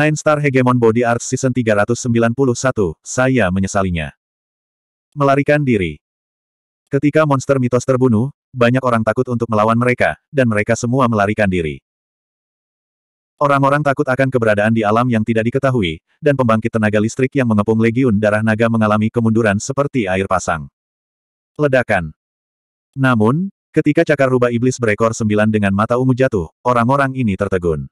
Nine Star Hegemon Body Art Season 391, saya menyesalinya. Melarikan diri. Ketika monster mitos terbunuh, banyak orang takut untuk melawan mereka, dan mereka semua melarikan diri. Orang-orang takut akan keberadaan di alam yang tidak diketahui, dan pembangkit tenaga listrik yang mengepung legiun darah naga mengalami kemunduran seperti air pasang. Ledakan. Namun, ketika cakar rubah iblis berekor sembilan dengan mata ungu jatuh, orang-orang ini tertegun.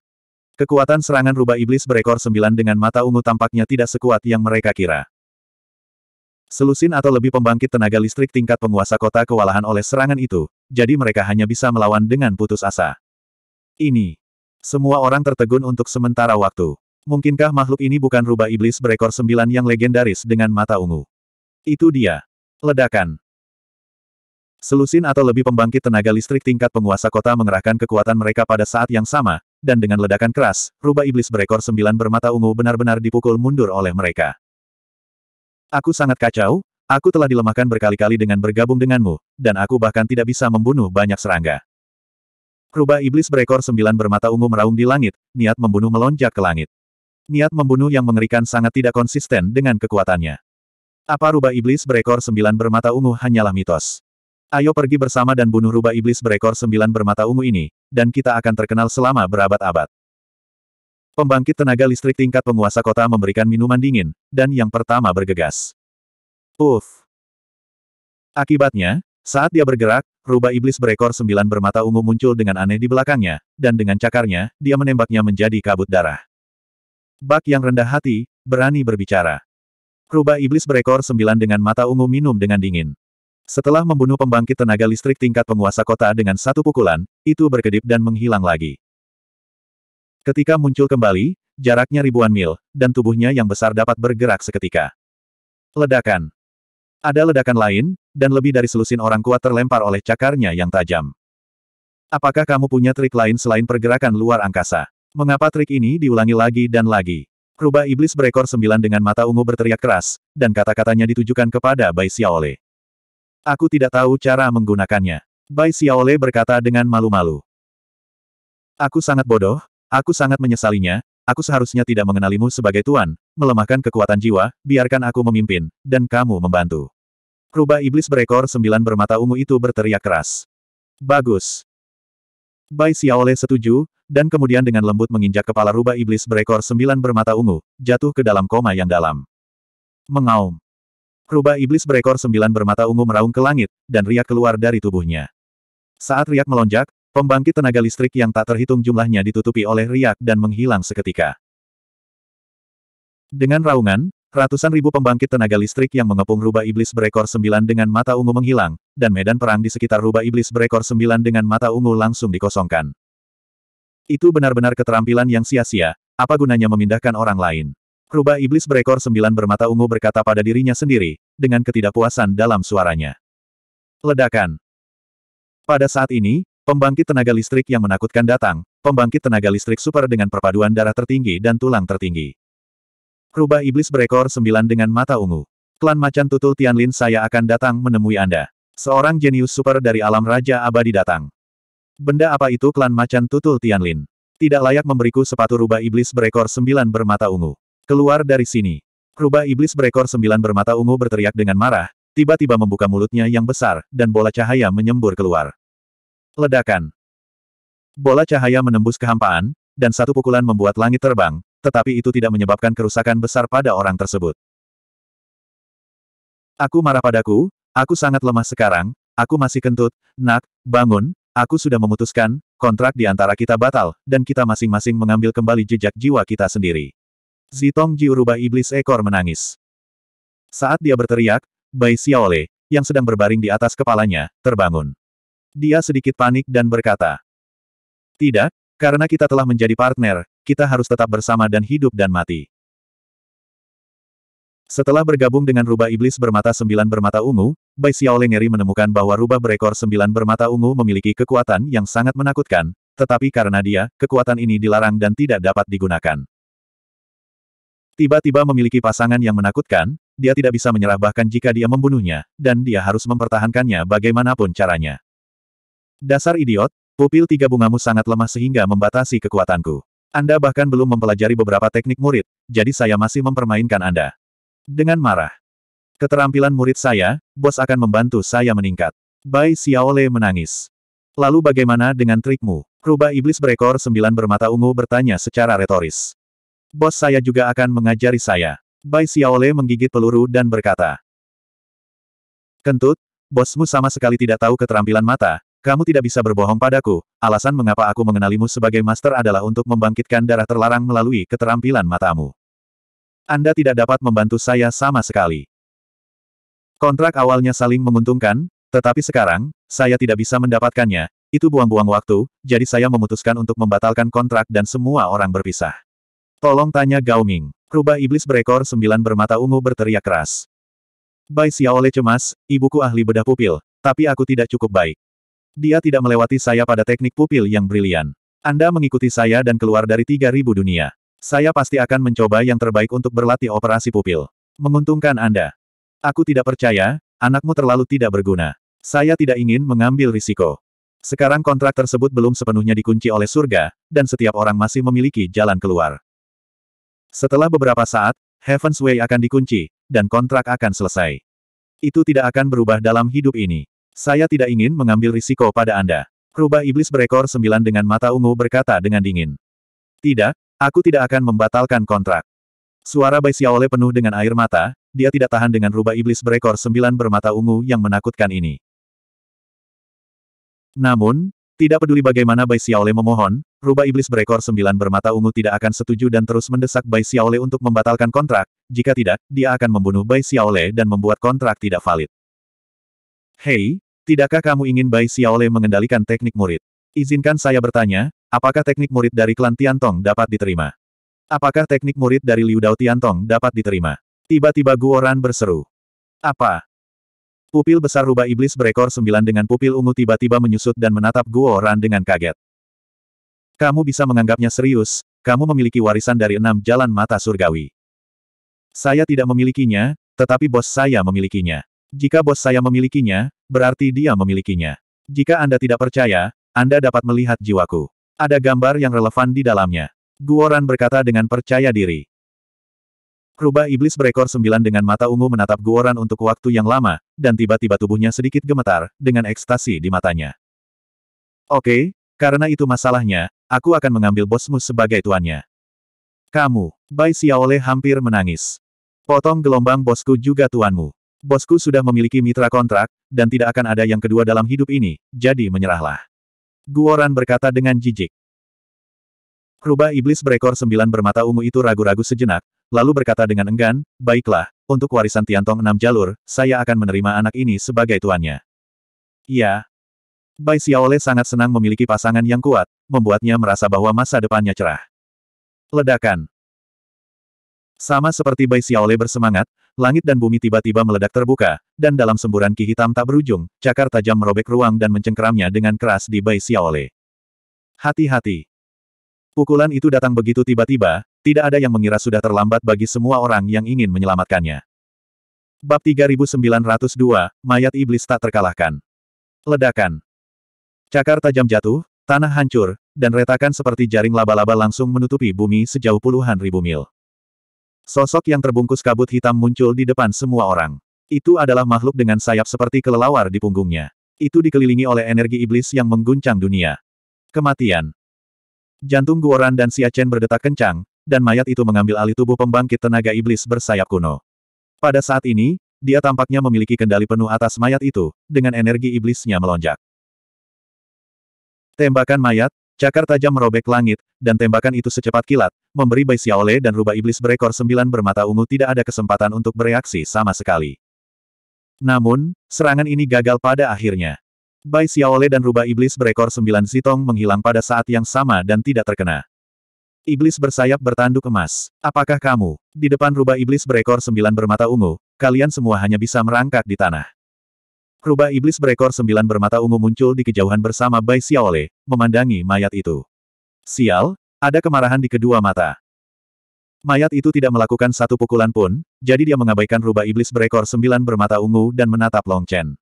Kekuatan serangan rubah iblis berekor sembilan dengan mata ungu tampaknya tidak sekuat yang mereka kira. Selusin atau lebih pembangkit tenaga listrik tingkat penguasa kota kewalahan oleh serangan itu, jadi mereka hanya bisa melawan dengan putus asa. Ini. Semua orang tertegun untuk sementara waktu. Mungkinkah makhluk ini bukan rubah iblis berekor sembilan yang legendaris dengan mata ungu? Itu dia. Ledakan. Selusin atau lebih pembangkit tenaga listrik tingkat penguasa kota mengerahkan kekuatan mereka pada saat yang sama, dan dengan ledakan keras, rubah iblis berekor sembilan bermata ungu benar-benar dipukul mundur oleh mereka. Aku sangat kacau, aku telah dilemahkan berkali-kali dengan bergabung denganmu, dan aku bahkan tidak bisa membunuh banyak serangga. Rubah iblis berekor sembilan bermata ungu meraung di langit, niat membunuh melonjak ke langit. Niat membunuh yang mengerikan sangat tidak konsisten dengan kekuatannya. Apa rubah iblis berekor sembilan bermata ungu hanyalah mitos? Ayo pergi bersama dan bunuh rubah iblis berekor sembilan bermata ungu ini, dan kita akan terkenal selama berabad-abad. Pembangkit tenaga listrik tingkat penguasa kota memberikan minuman dingin, dan yang pertama bergegas. Uff. Akibatnya, saat dia bergerak, rubah iblis berekor sembilan bermata ungu muncul dengan aneh di belakangnya, dan dengan cakarnya, dia menembaknya menjadi kabut darah. Bak yang rendah hati, berani berbicara. Rubah iblis berekor sembilan dengan mata ungu minum dengan dingin. Setelah membunuh pembangkit tenaga listrik tingkat penguasa kota dengan satu pukulan, itu berkedip dan menghilang lagi. Ketika muncul kembali, jaraknya ribuan mil, dan tubuhnya yang besar dapat bergerak seketika. Ledakan. Ada ledakan lain, dan lebih dari selusin orang kuat terlempar oleh cakarnya yang tajam. Apakah kamu punya trik lain selain pergerakan luar angkasa? Mengapa trik ini diulangi lagi dan lagi? Rubah iblis berekor sembilan dengan mata ungu berteriak keras, dan kata-katanya ditujukan kepada Bai Xiaole. Aku tidak tahu cara menggunakannya. Bai Xiaole berkata dengan malu-malu. Aku sangat bodoh, aku sangat menyesalinya, aku seharusnya tidak mengenalimu sebagai tuan, melemahkan kekuatan jiwa, biarkan aku memimpin, dan kamu membantu. Rubah iblis berekor sembilan bermata ungu itu berteriak keras. Bagus. Bai Xiaole setuju, dan kemudian dengan lembut menginjak kepala rubah iblis berekor sembilan bermata ungu, jatuh ke dalam koma yang dalam. Mengaum. Rubah iblis berekor sembilan bermata ungu meraung ke langit, dan riak keluar dari tubuhnya. Saat riak melonjak, pembangkit tenaga listrik yang tak terhitung jumlahnya ditutupi oleh riak dan menghilang seketika. Dengan raungan, ratusan ribu pembangkit tenaga listrik yang mengepung rubah iblis berekor sembilan dengan mata ungu menghilang, dan medan perang di sekitar rubah iblis berekor sembilan dengan mata ungu langsung dikosongkan. Itu benar-benar keterampilan yang sia-sia, apa gunanya memindahkan orang lain? Rubah iblis berekor sembilan bermata ungu berkata pada dirinya sendiri, dengan ketidakpuasan dalam suaranya. Ledakan. Pada saat ini, pembangkit tenaga listrik yang menakutkan datang, pembangkit tenaga listrik super dengan perpaduan darah tertinggi dan tulang tertinggi. Rubah iblis berekor sembilan dengan mata ungu. Klan macan tutul Tianlin saya akan datang menemui Anda. Seorang jenius super dari alam Raja Abadi datang. Benda apa itu klan macan tutul Tianlin? Tidak layak memberiku sepatu rubah iblis berekor sembilan bermata ungu. Keluar dari sini. Rubah iblis berekor sembilan bermata ungu berteriak dengan marah, tiba-tiba membuka mulutnya yang besar, dan bola cahaya menyembur keluar. Ledakan. Bola cahaya menembus kehampaan, dan satu pukulan membuat langit terbang, tetapi itu tidak menyebabkan kerusakan besar pada orang tersebut. Aku marah padaku, aku sangat lemah sekarang, aku masih kentut, nak, bangun, aku sudah memutuskan, kontrak di antara kita batal, dan kita masing-masing mengambil kembali jejak jiwa kita sendiri. Zitong Ji rubah iblis ekor menangis. Saat dia berteriak, Bai Xiaole, yang sedang berbaring di atas kepalanya, terbangun. Dia sedikit panik dan berkata, Tidak, karena kita telah menjadi partner, kita harus tetap bersama dan hidup dan mati. Setelah bergabung dengan rubah iblis bermata sembilan bermata ungu, Bai Xiaole ngeri menemukan bahwa rubah berekor sembilan bermata ungu memiliki kekuatan yang sangat menakutkan, tetapi karena dia, kekuatan ini dilarang dan tidak dapat digunakan. Tiba-tiba memiliki pasangan yang menakutkan, dia tidak bisa menyerah bahkan jika dia membunuhnya, dan dia harus mempertahankannya bagaimanapun caranya. Dasar idiot, pupil tiga bungamu sangat lemah sehingga membatasi kekuatanku. Anda bahkan belum mempelajari beberapa teknik murid, jadi saya masih mempermainkan Anda. Dengan marah. Keterampilan murid saya, bos akan membantu saya meningkat. Bai Xiaole menangis. Lalu bagaimana dengan trikmu? Rubah iblis berekor sembilan bermata ungu bertanya secara retoris. Bos saya juga akan mengajari saya. Bai Xiaole menggigit peluru dan berkata. Kentut, bosmu sama sekali tidak tahu keterampilan mata, kamu tidak bisa berbohong padaku, alasan mengapa aku mengenalimu sebagai master adalah untuk membangkitkan darah terlarang melalui keterampilan matamu. Anda tidak dapat membantu saya sama sekali. Kontrak awalnya saling menguntungkan, tetapi sekarang, saya tidak bisa mendapatkannya, itu buang-buang waktu, jadi saya memutuskan untuk membatalkan kontrak dan semua orang berpisah. Tolong tanya Gao Ming. Rubah iblis berekor sembilan bermata ungu berteriak keras. Bai Xiaole cemas, ibuku ahli bedah pupil, tapi aku tidak cukup baik. Dia tidak melewati saya pada teknik pupil yang brilian. Anda mengikuti saya dan keluar dari 3000 dunia. Saya pasti akan mencoba yang terbaik untuk berlatih operasi pupil. Menguntungkan Anda. Aku tidak percaya, anakmu terlalu tidak berguna. Saya tidak ingin mengambil risiko. Sekarang kontrak tersebut belum sepenuhnya dikunci oleh surga, dan setiap orang masih memiliki jalan keluar. Setelah beberapa saat, Heaven's Way akan dikunci, dan kontrak akan selesai. Itu tidak akan berubah dalam hidup ini. Saya tidak ingin mengambil risiko pada Anda. Rubah iblis berekor sembilan dengan mata ungu berkata dengan dingin. Tidak, aku tidak akan membatalkan kontrak. Suara Bai Xiaole penuh dengan air mata, dia tidak tahan dengan rubah iblis berekor sembilan bermata ungu yang menakutkan ini. Namun, tidak peduli bagaimana Bai Xiaole memohon, Rubah iblis berekor sembilan bermata ungu tidak akan setuju dan terus mendesak Bai Xiaole untuk membatalkan kontrak, jika tidak, dia akan membunuh Bai Xiaole dan membuat kontrak tidak valid. Hei, tidakkah kamu ingin Bai Xiaole mengendalikan teknik murid? Izinkan saya bertanya, apakah teknik murid dari klan Tiantong dapat diterima? Apakah teknik murid dari Liu Dao Tiantong dapat diterima? Tiba-tiba Guoran berseru. Apa? Pupil besar rubah iblis berekor sembilan dengan pupil ungu tiba-tiba menyusut dan menatap Guo Ran dengan kaget. Kamu bisa menganggapnya serius, kamu memiliki warisan dari enam jalan mata surgawi. Saya tidak memilikinya, tetapi bos saya memilikinya. Jika bos saya memilikinya, berarti dia memilikinya. Jika Anda tidak percaya, Anda dapat melihat jiwaku. Ada gambar yang relevan di dalamnya. Guoran berkata dengan percaya diri. Rubah iblis berekor sembilan dengan mata ungu menatap Guoran untuk waktu yang lama, dan tiba-tiba tubuhnya sedikit gemetar, dengan ekstasi di matanya. Oke, karena itu masalahnya, aku akan mengambil bosmu sebagai tuannya. Kamu, Bai Xiaole hampir menangis. Potong gelombang bosku juga tuanmu. Bosku sudah memiliki mitra kontrak, dan tidak akan ada yang kedua dalam hidup ini, jadi menyerahlah. Guoran berkata dengan jijik. Rubah iblis berekor sembilan bermata ungu itu ragu-ragu sejenak, lalu berkata dengan enggan, Baiklah, untuk warisan Tiantong enam jalur, saya akan menerima anak ini sebagai tuannya. Ya, Bai Xiaole sangat senang memiliki pasangan yang kuat, membuatnya merasa bahwa masa depannya cerah. Ledakan Sama seperti Bai Xiaole bersemangat, langit dan bumi tiba-tiba meledak terbuka, dan dalam semburan ki hitam tak berujung, cakar tajam merobek ruang dan mencengkeramnya dengan keras di Bai Xiaole. Hati-hati. Pukulan itu datang begitu tiba-tiba, tidak ada yang mengira sudah terlambat bagi semua orang yang ingin menyelamatkannya. Bab 3902, Mayat Iblis Tak Terkalahkan. Ledakan. Cakar tajam jatuh, tanah hancur, dan retakan seperti jaring laba-laba langsung menutupi bumi sejauh puluhan ribu mil. Sosok yang terbungkus kabut hitam muncul di depan semua orang. Itu adalah makhluk dengan sayap seperti kelelawar di punggungnya. Itu dikelilingi oleh energi iblis yang mengguncang dunia. Kematian. Jantung Guoran dan Siachen berdetak kencang, dan mayat itu mengambil alih tubuh pembangkit tenaga iblis bersayap kuno. Pada saat ini, dia tampaknya memiliki kendali penuh atas mayat itu, dengan energi iblisnya melonjak. Tembakan mayat, cakar tajam merobek langit, dan tembakan itu secepat kilat, memberi Bai Xiaole dan rubah iblis berekor sembilan bermata ungu tidak ada kesempatan untuk bereaksi sama sekali. Namun, serangan ini gagal pada akhirnya. Bai Xiaole dan rubah iblis berekor sembilan zitong menghilang pada saat yang sama dan tidak terkena. Iblis bersayap bertanduk emas. Apakah kamu? Di depan rubah iblis berekor sembilan bermata ungu, kalian semua hanya bisa merangkak di tanah. Rubah iblis berekor sembilan bermata ungu muncul di kejauhan bersama Bai Xiaole, memandangi mayat itu. Sial, ada kemarahan di kedua mata. Mayat itu tidak melakukan satu pukulan pun, jadi dia mengabaikan rubah iblis berekor sembilan bermata ungu dan menatap Long Chen.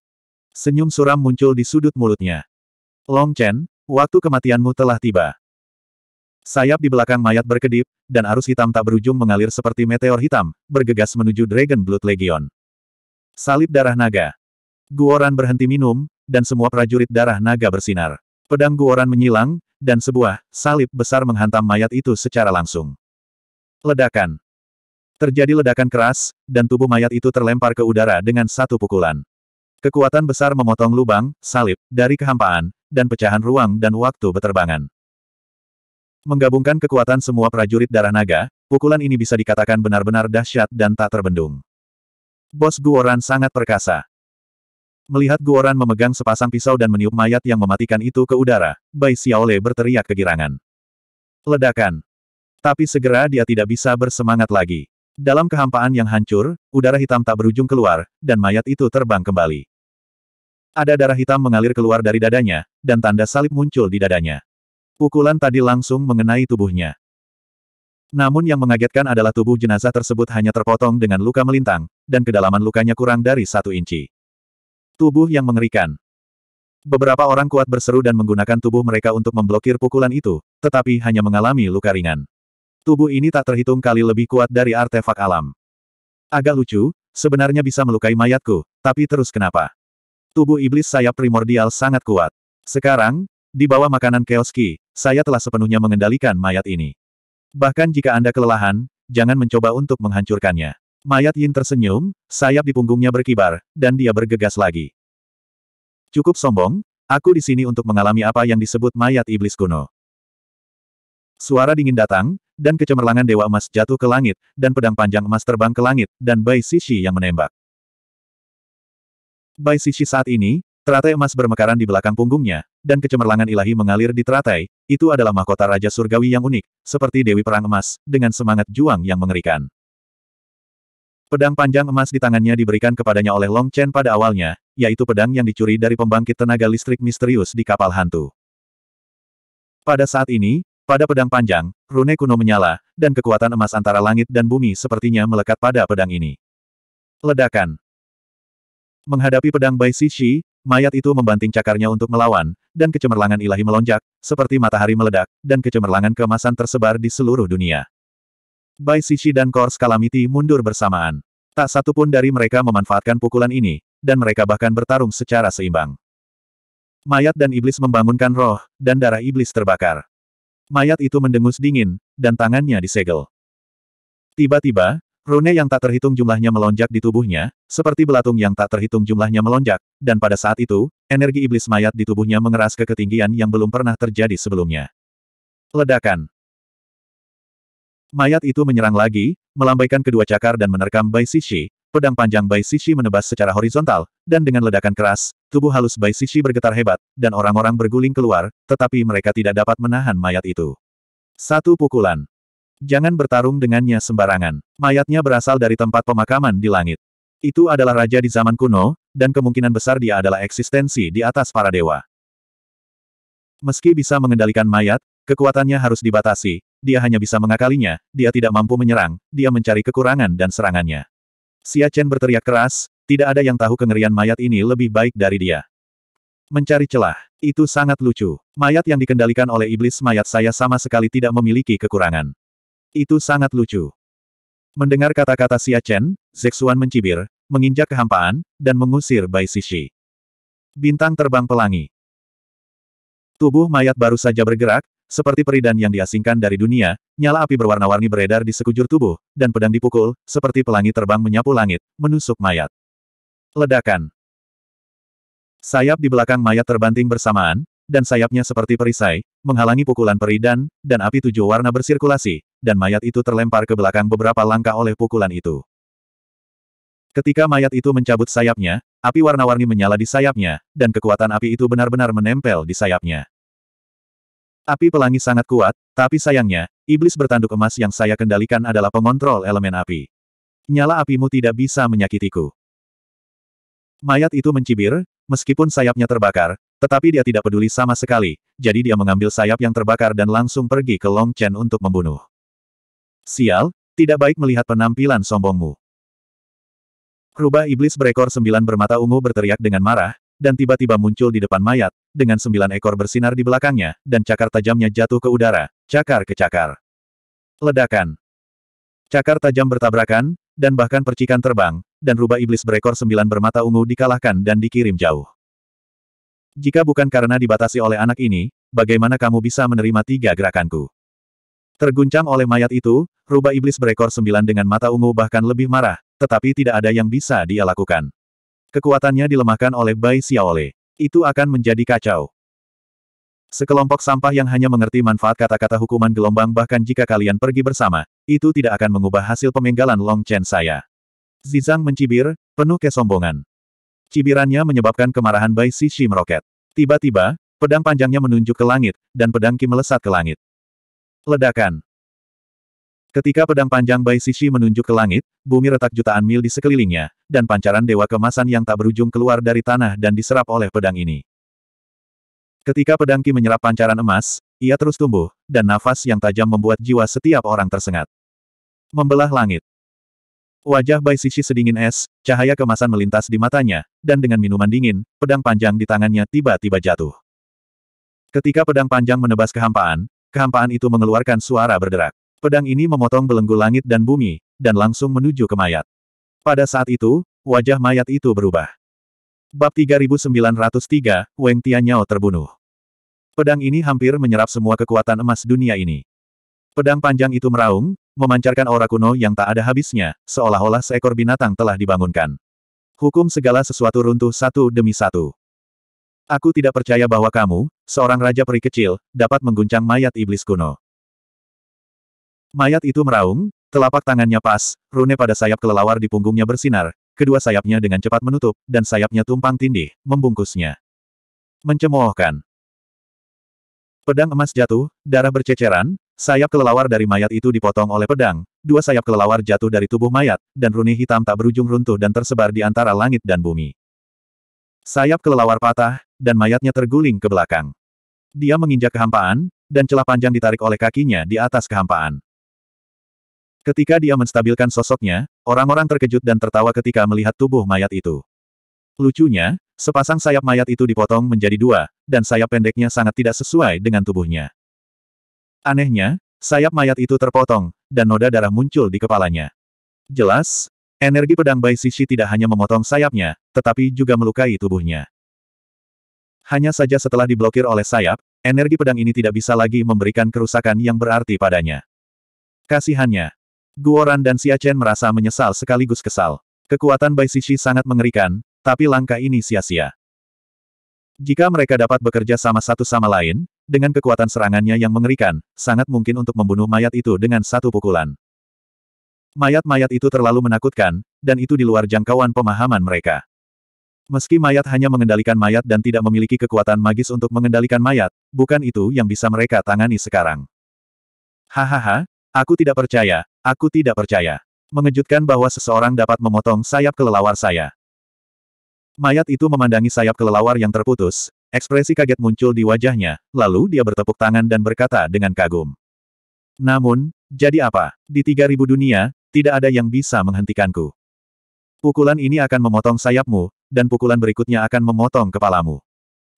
Senyum suram muncul di sudut mulutnya. Long Chen, waktu kematianmu telah tiba. Sayap di belakang mayat berkedip, dan arus hitam tak berujung mengalir seperti meteor hitam, bergegas menuju Dragon Blood Legion. Salib darah naga. Guoran berhenti minum, dan semua prajurit darah naga bersinar. Pedang Guoran menyilang, dan sebuah salib besar menghantam mayat itu secara langsung. Ledakan. Terjadi ledakan keras, dan tubuh mayat itu terlempar ke udara dengan satu pukulan. Kekuatan besar memotong lubang, salib, dari kehampaan, dan pecahan ruang dan waktu beterbangan. Menggabungkan kekuatan semua prajurit darah naga, pukulan ini bisa dikatakan benar-benar dahsyat dan tak terbendung. Bos Guoran sangat perkasa. Melihat Guoran memegang sepasang pisau dan meniup mayat yang mematikan itu ke udara, Bai Xiaole berteriak kegirangan. Ledakan. Tapi segera dia tidak bisa bersemangat lagi. Dalam kehampaan yang hancur, udara hitam tak berujung keluar, dan mayat itu terbang kembali. Ada darah hitam mengalir keluar dari dadanya, dan tanda salib muncul di dadanya. Pukulan tadi langsung mengenai tubuhnya. Namun yang mengagetkan adalah tubuh jenazah tersebut hanya terpotong dengan luka melintang, dan kedalaman lukanya kurang dari satu inci. Tubuh yang mengerikan. Beberapa orang kuat berseru dan menggunakan tubuh mereka untuk memblokir pukulan itu, tetapi hanya mengalami luka ringan. Tubuh ini tak terhitung kali lebih kuat dari artefak alam. Agak lucu, sebenarnya bisa melukai mayatku, tapi terus kenapa? Tubuh iblis saya primordial sangat kuat. Sekarang, di bawah makanan Keoski, saya telah sepenuhnya mengendalikan mayat ini. Bahkan jika Anda kelelahan, jangan mencoba untuk menghancurkannya. Mayat Yin tersenyum, sayap di punggungnya berkibar, dan dia bergegas lagi. Cukup sombong, aku di sini untuk mengalami apa yang disebut mayat iblis kuno. Suara dingin datang, dan kecemerlangan dewa emas jatuh ke langit, dan pedang panjang emas terbang ke langit, dan Bai Sishi yang menembak. Bai Sishi saat ini, teratai emas bermekaran di belakang punggungnya, dan kecemerlangan ilahi mengalir di teratai, itu adalah mahkota Raja Surgawi yang unik, seperti Dewi Perang Emas, dengan semangat juang yang mengerikan. Pedang panjang emas di tangannya diberikan kepadanya oleh Long Chen pada awalnya, yaitu pedang yang dicuri dari pembangkit tenaga listrik misterius di kapal hantu. Pada saat ini, pada pedang panjang, rune kuno menyala, dan kekuatan emas antara langit dan bumi sepertinya melekat pada pedang ini. Ledakan Menghadapi pedang Bai Shishi, mayat itu membanting cakarnya untuk melawan, dan kecemerlangan ilahi melonjak, seperti matahari meledak, dan kecemerlangan keemasan tersebar di seluruh dunia. Bai Sishi dan Kors kalamiti mundur bersamaan. Tak satu pun dari mereka memanfaatkan pukulan ini, dan mereka bahkan bertarung secara seimbang. Mayat dan iblis membangunkan roh, dan darah iblis terbakar. Mayat itu mendengus dingin, dan tangannya disegel. Tiba-tiba, rune yang tak terhitung jumlahnya melonjak di tubuhnya, seperti belatung yang tak terhitung jumlahnya melonjak, dan pada saat itu, energi iblis mayat di tubuhnya mengeras ke ketinggian yang belum pernah terjadi sebelumnya. Ledakan Mayat itu menyerang lagi, melambaikan kedua cakar dan menerkam Bai Sishi. Pedang panjang Bai Sishi menebas secara horizontal, dan dengan ledakan keras, tubuh halus Bai Sishi bergetar hebat, dan orang-orang berguling keluar, tetapi mereka tidak dapat menahan mayat itu. Satu pukulan. Jangan bertarung dengannya sembarangan. Mayatnya berasal dari tempat pemakaman di langit. Itu adalah raja di zaman kuno, dan kemungkinan besar dia adalah eksistensi di atas para dewa. Meski bisa mengendalikan mayat, kekuatannya harus dibatasi, dia hanya bisa mengakalinya, dia tidak mampu menyerang, dia mencari kekurangan dan serangannya. Xia Chen berteriak keras, tidak ada yang tahu kengerian mayat ini lebih baik dari dia. Mencari celah, itu sangat lucu. Mayat yang dikendalikan oleh iblis mayat saya sama sekali tidak memiliki kekurangan. Itu sangat lucu. Mendengar kata-kata Xia Chen, Zexuan mencibir, menginjak kehampaan, dan mengusir Bai Sishi. Bintang terbang pelangi. Tubuh mayat baru saja bergerak, seperti peri dan yang diasingkan dari dunia, nyala api berwarna-warni beredar di sekujur tubuh, dan pedang dipukul, seperti pelangi terbang menyapu langit, menusuk mayat. Ledakan. Sayap di belakang mayat terbanting bersamaan, dan sayapnya seperti perisai, menghalangi pukulan peri dan, dan api tujuh warna bersirkulasi, dan mayat itu terlempar ke belakang beberapa langkah oleh pukulan itu. Ketika mayat itu mencabut sayapnya, api warna-warni menyala di sayapnya, dan kekuatan api itu benar-benar menempel di sayapnya. Api pelangi sangat kuat, tapi sayangnya, iblis bertanduk emas yang saya kendalikan adalah pengontrol elemen api. Nyala apimu tidak bisa menyakitiku. Mayat itu mencibir, meskipun sayapnya terbakar, tetapi dia tidak peduli sama sekali, jadi dia mengambil sayap yang terbakar dan langsung pergi ke Long Chen untuk membunuh. Sial, tidak baik melihat penampilan sombongmu. Rubah iblis berekor sembilan bermata ungu berteriak dengan marah, dan tiba-tiba muncul di depan mayat, dengan sembilan ekor bersinar di belakangnya, dan cakar tajamnya jatuh ke udara, cakar ke cakar. Ledakan. Cakar tajam bertabrakan, dan bahkan percikan terbang, dan rubah iblis berekor sembilan bermata ungu dikalahkan dan dikirim jauh. Jika bukan karena dibatasi oleh anak ini, bagaimana kamu bisa menerima tiga gerakanku? Terguncang oleh mayat itu, rubah iblis berekor sembilan dengan mata ungu bahkan lebih marah, tetapi tidak ada yang bisa dia lakukan. Kekuatannya dilemahkan oleh Bai Xiaole. Itu akan menjadi kacau. Sekelompok sampah yang hanya mengerti manfaat kata-kata hukuman gelombang bahkan jika kalian pergi bersama, itu tidak akan mengubah hasil pemenggalan Long Chen saya. Zizang mencibir, penuh kesombongan. Cibirannya menyebabkan kemarahan Bai Xixi meroket. Tiba-tiba, pedang panjangnya menunjuk ke langit, dan pedang Ki melesat ke langit. Ledakan. Ketika pedang panjang Bai Sishi menunjuk ke langit, bumi retak jutaan mil di sekelilingnya, dan pancaran dewa kemasan yang tak berujung keluar dari tanah dan diserap oleh pedang ini. Ketika pedang Ki menyerap pancaran emas, ia terus tumbuh, dan nafas yang tajam membuat jiwa setiap orang tersengat. Membelah langit. Wajah Bai Sishi sedingin es, cahaya kemasan melintas di matanya, dan dengan minuman dingin, pedang panjang di tangannya tiba-tiba jatuh. Ketika pedang panjang menebas kehampaan, kehampaan itu mengeluarkan suara berderak. Pedang ini memotong belenggu langit dan bumi, dan langsung menuju ke mayat. Pada saat itu, wajah mayat itu berubah. Bab 3903, Weng Tianyao terbunuh. Pedang ini hampir menyerap semua kekuatan emas dunia ini. Pedang panjang itu meraung, memancarkan aura kuno yang tak ada habisnya, seolah-olah seekor binatang telah dibangunkan. Hukum segala sesuatu runtuh satu demi satu. Aku tidak percaya bahwa kamu, seorang raja peri kecil, dapat mengguncang mayat iblis kuno. Mayat itu meraung, telapak tangannya pas, rune pada sayap kelelawar di punggungnya bersinar, kedua sayapnya dengan cepat menutup, dan sayapnya tumpang tindih, membungkusnya. Mencemoohkan. Pedang emas jatuh, darah berceceran, sayap kelelawar dari mayat itu dipotong oleh pedang, dua sayap kelelawar jatuh dari tubuh mayat, dan rune hitam tak berujung runtuh dan tersebar di antara langit dan bumi. Sayap kelelawar patah, dan mayatnya terguling ke belakang. Dia menginjak kehampaan, dan celah panjang ditarik oleh kakinya di atas kehampaan. Ketika dia menstabilkan sosoknya, orang-orang terkejut dan tertawa ketika melihat tubuh mayat itu. Lucunya, sepasang sayap mayat itu dipotong menjadi dua, dan sayap pendeknya sangat tidak sesuai dengan tubuhnya. Anehnya, sayap mayat itu terpotong, dan noda darah muncul di kepalanya. Jelas, energi pedang Bai Sisi tidak hanya memotong sayapnya, tetapi juga melukai tubuhnya. Hanya saja setelah diblokir oleh sayap, energi pedang ini tidak bisa lagi memberikan kerusakan yang berarti padanya. Kasihannya, Guoran dan Siachen merasa menyesal sekaligus kesal. Kekuatan Bai Sisi sangat mengerikan, tapi langkah ini sia-sia. Jika mereka dapat bekerja sama satu sama lain, dengan kekuatan serangannya yang mengerikan, sangat mungkin untuk membunuh mayat itu dengan satu pukulan. Mayat-mayat itu terlalu menakutkan, dan itu di luar jangkauan pemahaman mereka. Meski mayat hanya mengendalikan mayat dan tidak memiliki kekuatan magis untuk mengendalikan mayat, bukan itu yang bisa mereka tangani sekarang. Hahaha, aku tidak percaya, Aku tidak percaya. Mengejutkan bahwa seseorang dapat memotong sayap kelelawar saya. Mayat itu memandangi sayap kelelawar yang terputus, ekspresi kaget muncul di wajahnya, lalu dia bertepuk tangan dan berkata dengan kagum. Namun, jadi apa? Di tiga ribu dunia, tidak ada yang bisa menghentikanku. Pukulan ini akan memotong sayapmu, dan pukulan berikutnya akan memotong kepalamu.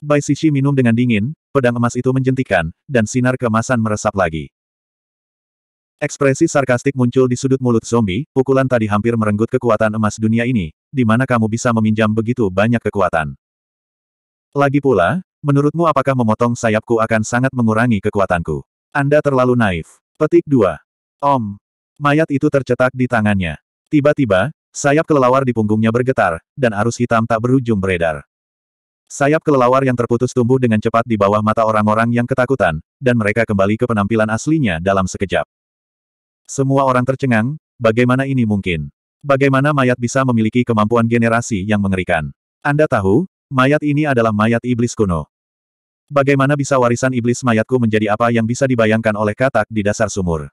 Bai Sishi minum dengan dingin, pedang emas itu menjentikan, dan sinar kemasan meresap lagi. Ekspresi sarkastik muncul di sudut mulut zombie, pukulan tadi hampir merenggut kekuatan emas dunia ini, di mana kamu bisa meminjam begitu banyak kekuatan. Lagi pula, menurutmu apakah memotong sayapku akan sangat mengurangi kekuatanku? Anda terlalu naif. Petik 2. Om. Mayat itu tercetak di tangannya. Tiba-tiba, sayap kelelawar di punggungnya bergetar, dan arus hitam tak berujung beredar. Sayap kelelawar yang terputus tumbuh dengan cepat di bawah mata orang-orang yang ketakutan, dan mereka kembali ke penampilan aslinya dalam sekejap. Semua orang tercengang, bagaimana ini mungkin? Bagaimana mayat bisa memiliki kemampuan generasi yang mengerikan? Anda tahu, mayat ini adalah mayat iblis kuno. Bagaimana bisa warisan iblis mayatku menjadi apa yang bisa dibayangkan oleh katak di dasar sumur?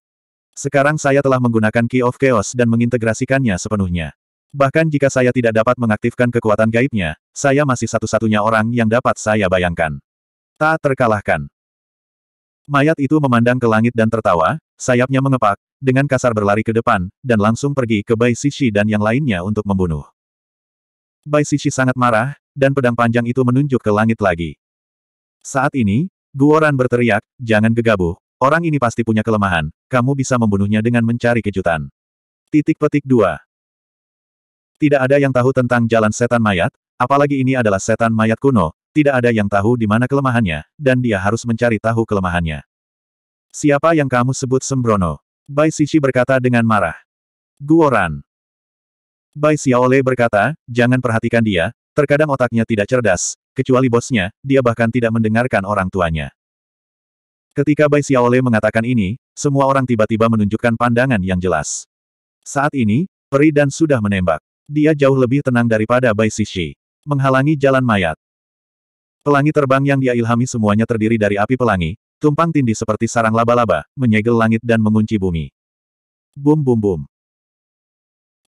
Sekarang saya telah menggunakan Key of Chaos dan mengintegrasikannya sepenuhnya. Bahkan jika saya tidak dapat mengaktifkan kekuatan gaibnya, saya masih satu-satunya orang yang dapat saya bayangkan. Tak terkalahkan. Mayat itu memandang ke langit dan tertawa, sayapnya mengepak, dengan kasar berlari ke depan, dan langsung pergi ke Bai Sishi dan yang lainnya untuk membunuh. Bai Sishi sangat marah, dan pedang panjang itu menunjuk ke langit lagi. Saat ini, Guoran berteriak, jangan gegabah, orang ini pasti punya kelemahan, kamu bisa membunuhnya dengan mencari kejutan. Titik petik 2 Tidak ada yang tahu tentang jalan setan mayat, apalagi ini adalah setan mayat kuno, tidak ada yang tahu di mana kelemahannya, dan dia harus mencari tahu kelemahannya. Siapa yang kamu sebut sembrono? Bai Sisi berkata dengan marah. Guoran. Bai Xiaole berkata, jangan perhatikan dia, terkadang otaknya tidak cerdas, kecuali bosnya, dia bahkan tidak mendengarkan orang tuanya. Ketika Bai Xiaole mengatakan ini, semua orang tiba-tiba menunjukkan pandangan yang jelas. Saat ini, Peri dan sudah menembak. Dia jauh lebih tenang daripada Bai Sisi, Menghalangi jalan mayat. Pelangi terbang yang dia ilhami semuanya terdiri dari api pelangi, tumpang tindih seperti sarang laba-laba, menyegel langit dan mengunci bumi. Bum bum bum.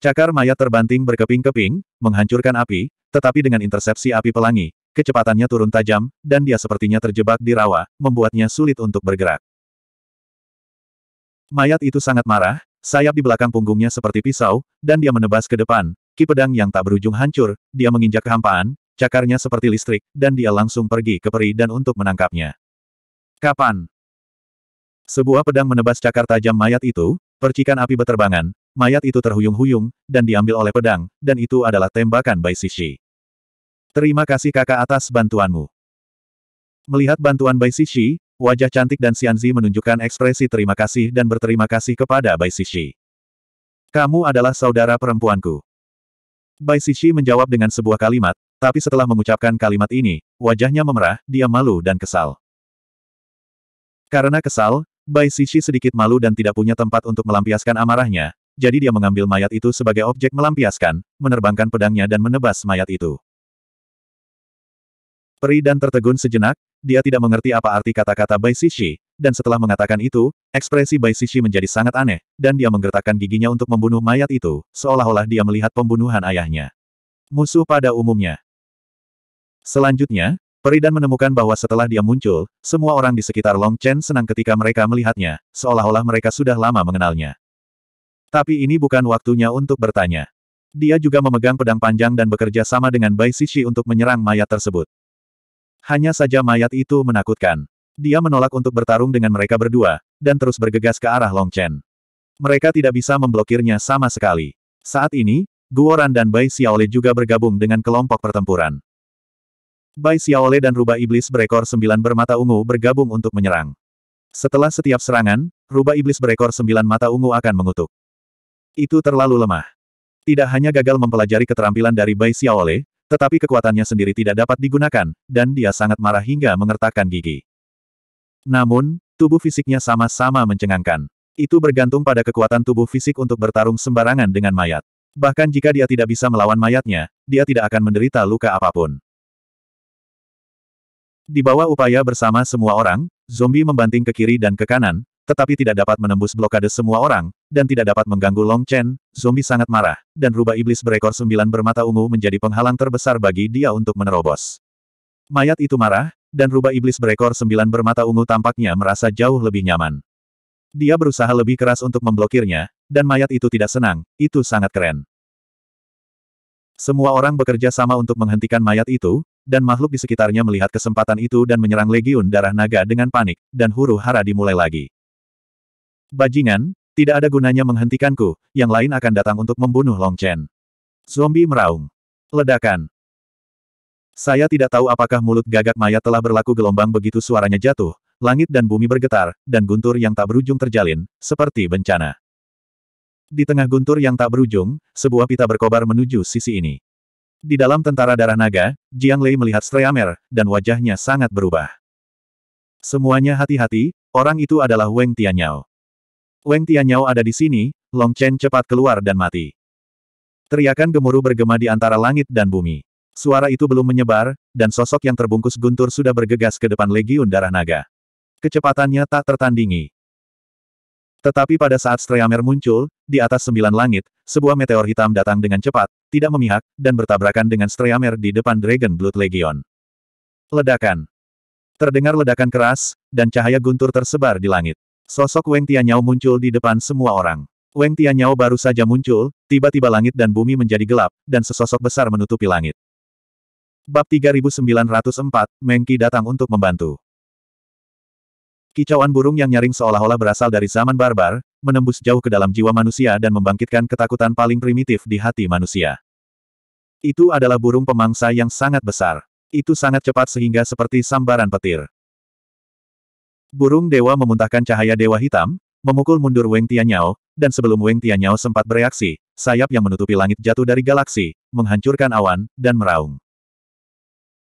Cakar mayat terbanting berkeping-keping, menghancurkan api, tetapi dengan intersepsi api pelangi, kecepatannya turun tajam, dan dia sepertinya terjebak di rawa, membuatnya sulit untuk bergerak. Mayat itu sangat marah, sayap di belakang punggungnya seperti pisau, dan dia menebas ke depan, ki pedang yang tak berujung hancur, dia menginjak kehampaan, Cakarnya seperti listrik, dan dia langsung pergi ke peri dan untuk menangkapnya. Kapan? Sebuah pedang menebas cakar tajam mayat itu, percikan api beterbangan, mayat itu terhuyung-huyung, dan diambil oleh pedang, dan itu adalah tembakan Bai Sishi. Terima kasih kakak atas bantuanmu. Melihat bantuan Bai Sishi, wajah cantik dan Xianzi menunjukkan ekspresi terima kasih dan berterima kasih kepada Bai Sishi. Kamu adalah saudara perempuanku. Bai Sishi menjawab dengan sebuah kalimat, tapi setelah mengucapkan kalimat ini, wajahnya memerah, dia malu dan kesal. Karena kesal, Bai Sishi sedikit malu dan tidak punya tempat untuk melampiaskan amarahnya, jadi dia mengambil mayat itu sebagai objek melampiaskan, menerbangkan pedangnya dan menebas mayat itu. Peri dan tertegun sejenak, dia tidak mengerti apa arti kata-kata Bai Sishi, dan setelah mengatakan itu, ekspresi Bai Sishi menjadi sangat aneh, dan dia menggertakkan giginya untuk membunuh mayat itu, seolah-olah dia melihat pembunuhan ayahnya. Musuh pada umumnya. Selanjutnya, Peridan menemukan bahwa setelah dia muncul, semua orang di sekitar Long Chen senang ketika mereka melihatnya, seolah-olah mereka sudah lama mengenalnya. Tapi ini bukan waktunya untuk bertanya. Dia juga memegang pedang panjang dan bekerja sama dengan Bai Sishi untuk menyerang mayat tersebut. Hanya saja mayat itu menakutkan. Dia menolak untuk bertarung dengan mereka berdua, dan terus bergegas ke arah Long Chen. Mereka tidak bisa memblokirnya sama sekali. Saat ini, Guoran dan Bai Xiaole juga bergabung dengan kelompok pertempuran. Bai Xiaole dan rubah iblis berekor sembilan bermata ungu bergabung untuk menyerang. Setelah setiap serangan, rubah iblis berekor sembilan mata ungu akan mengutuk. Itu terlalu lemah. Tidak hanya gagal mempelajari keterampilan dari Bai Xiaole, tetapi kekuatannya sendiri tidak dapat digunakan, dan dia sangat marah hingga mengertakkan gigi. Namun, tubuh fisiknya sama-sama mencengangkan. Itu bergantung pada kekuatan tubuh fisik untuk bertarung sembarangan dengan mayat. Bahkan jika dia tidak bisa melawan mayatnya, dia tidak akan menderita luka apapun. Di bawah upaya bersama semua orang, zombie membanting ke kiri dan ke kanan, tetapi tidak dapat menembus blokade semua orang, dan tidak dapat mengganggu Long Chen, zombie sangat marah, dan rubah iblis berekor sembilan bermata ungu menjadi penghalang terbesar bagi dia untuk menerobos. Mayat itu marah, dan rubah iblis berekor sembilan bermata ungu tampaknya merasa jauh lebih nyaman. Dia berusaha lebih keras untuk memblokirnya, dan mayat itu tidak senang, itu sangat keren. Semua orang bekerja sama untuk menghentikan mayat itu, dan makhluk di sekitarnya melihat kesempatan itu dan menyerang Legiun Darah Naga dengan panik, dan huru hara dimulai lagi. Bajingan, tidak ada gunanya menghentikanku, yang lain akan datang untuk membunuh Long Chen. Zombie meraung. Ledakan. Saya tidak tahu apakah mulut gagak mayat telah berlaku gelombang begitu suaranya jatuh, langit dan bumi bergetar, dan guntur yang tak berujung terjalin, seperti bencana. Di tengah guntur yang tak berujung, sebuah pita berkobar menuju sisi ini. Di dalam tentara darah naga, Jiang Lei melihat Streamer, dan wajahnya sangat berubah. Semuanya hati-hati, orang itu adalah Weng Tianyao. Weng Tianyao ada di sini, Long Chen cepat keluar dan mati. Teriakan gemuruh bergema di antara langit dan bumi. Suara itu belum menyebar, dan sosok yang terbungkus guntur sudah bergegas ke depan Legiun Darah Naga. Kecepatannya tak tertandingi. Tetapi pada saat Streamer muncul, di atas sembilan langit, sebuah meteor hitam datang dengan cepat, tidak memihak, dan bertabrakan dengan Streamer di depan Dragon Blood Legion. Ledakan. Terdengar ledakan keras, dan cahaya guntur tersebar di langit. Sosok Weng Tianyao muncul di depan semua orang. Weng Tianyao baru saja muncul, tiba-tiba langit dan bumi menjadi gelap, dan sesosok besar menutupi langit. Bab 3904, Mengki datang untuk membantu. Kicauan burung yang nyaring seolah-olah berasal dari zaman barbar, menembus jauh ke dalam jiwa manusia dan membangkitkan ketakutan paling primitif di hati manusia. Itu adalah burung pemangsa yang sangat besar. Itu sangat cepat sehingga seperti sambaran petir. Burung dewa memuntahkan cahaya dewa hitam, memukul mundur Weng Tianyao, dan sebelum Weng Tianyao sempat bereaksi, sayap yang menutupi langit jatuh dari galaksi, menghancurkan awan, dan meraung.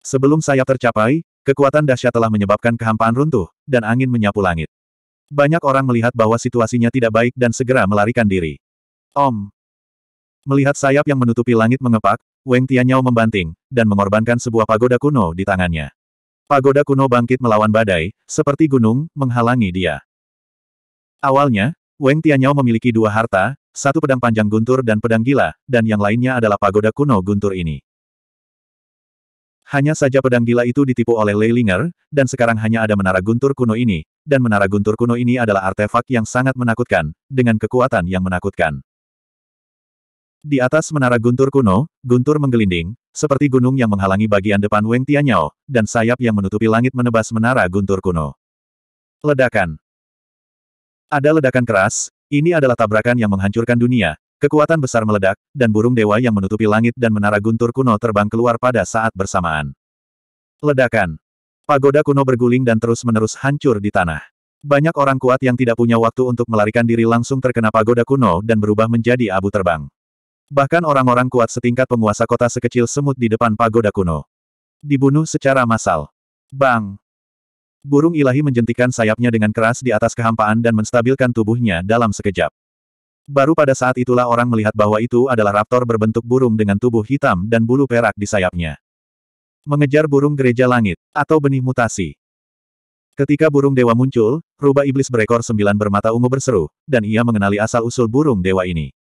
Sebelum sayap tercapai, Kekuatan dahsyat telah menyebabkan kehampaan runtuh, dan angin menyapu langit. Banyak orang melihat bahwa situasinya tidak baik dan segera melarikan diri. Om! Melihat sayap yang menutupi langit mengepak, Weng Tianyao membanting, dan mengorbankan sebuah pagoda kuno di tangannya. Pagoda kuno bangkit melawan badai, seperti gunung, menghalangi dia. Awalnya, Weng Tianyao memiliki dua harta, satu pedang panjang guntur dan pedang gila, dan yang lainnya adalah pagoda kuno guntur ini. Hanya saja pedang gila itu ditipu oleh Lei Linger, dan sekarang hanya ada menara guntur kuno ini, dan menara guntur kuno ini adalah artefak yang sangat menakutkan, dengan kekuatan yang menakutkan. Di atas menara guntur kuno, guntur menggelinding, seperti gunung yang menghalangi bagian depan Weng Tianyao, dan sayap yang menutupi langit menebas menara guntur kuno. Ledakan Ada ledakan keras, ini adalah tabrakan yang menghancurkan dunia, Kekuatan besar meledak, dan burung dewa yang menutupi langit dan menara guntur kuno terbang keluar pada saat bersamaan. Ledakan. Pagoda kuno berguling dan terus-menerus hancur di tanah. Banyak orang kuat yang tidak punya waktu untuk melarikan diri langsung terkena pagoda kuno dan berubah menjadi abu terbang. Bahkan orang-orang kuat setingkat penguasa kota sekecil semut di depan pagoda kuno. Dibunuh secara massal. Bang! Burung ilahi menjentikan sayapnya dengan keras di atas kehampaan dan menstabilkan tubuhnya dalam sekejap. Baru pada saat itulah orang melihat bahwa itu adalah raptor berbentuk burung dengan tubuh hitam dan bulu perak di sayapnya. Mengejar burung gereja langit, atau benih mutasi. Ketika burung dewa muncul, rubah iblis berekor sembilan bermata ungu berseru, dan ia mengenali asal-usul burung dewa ini.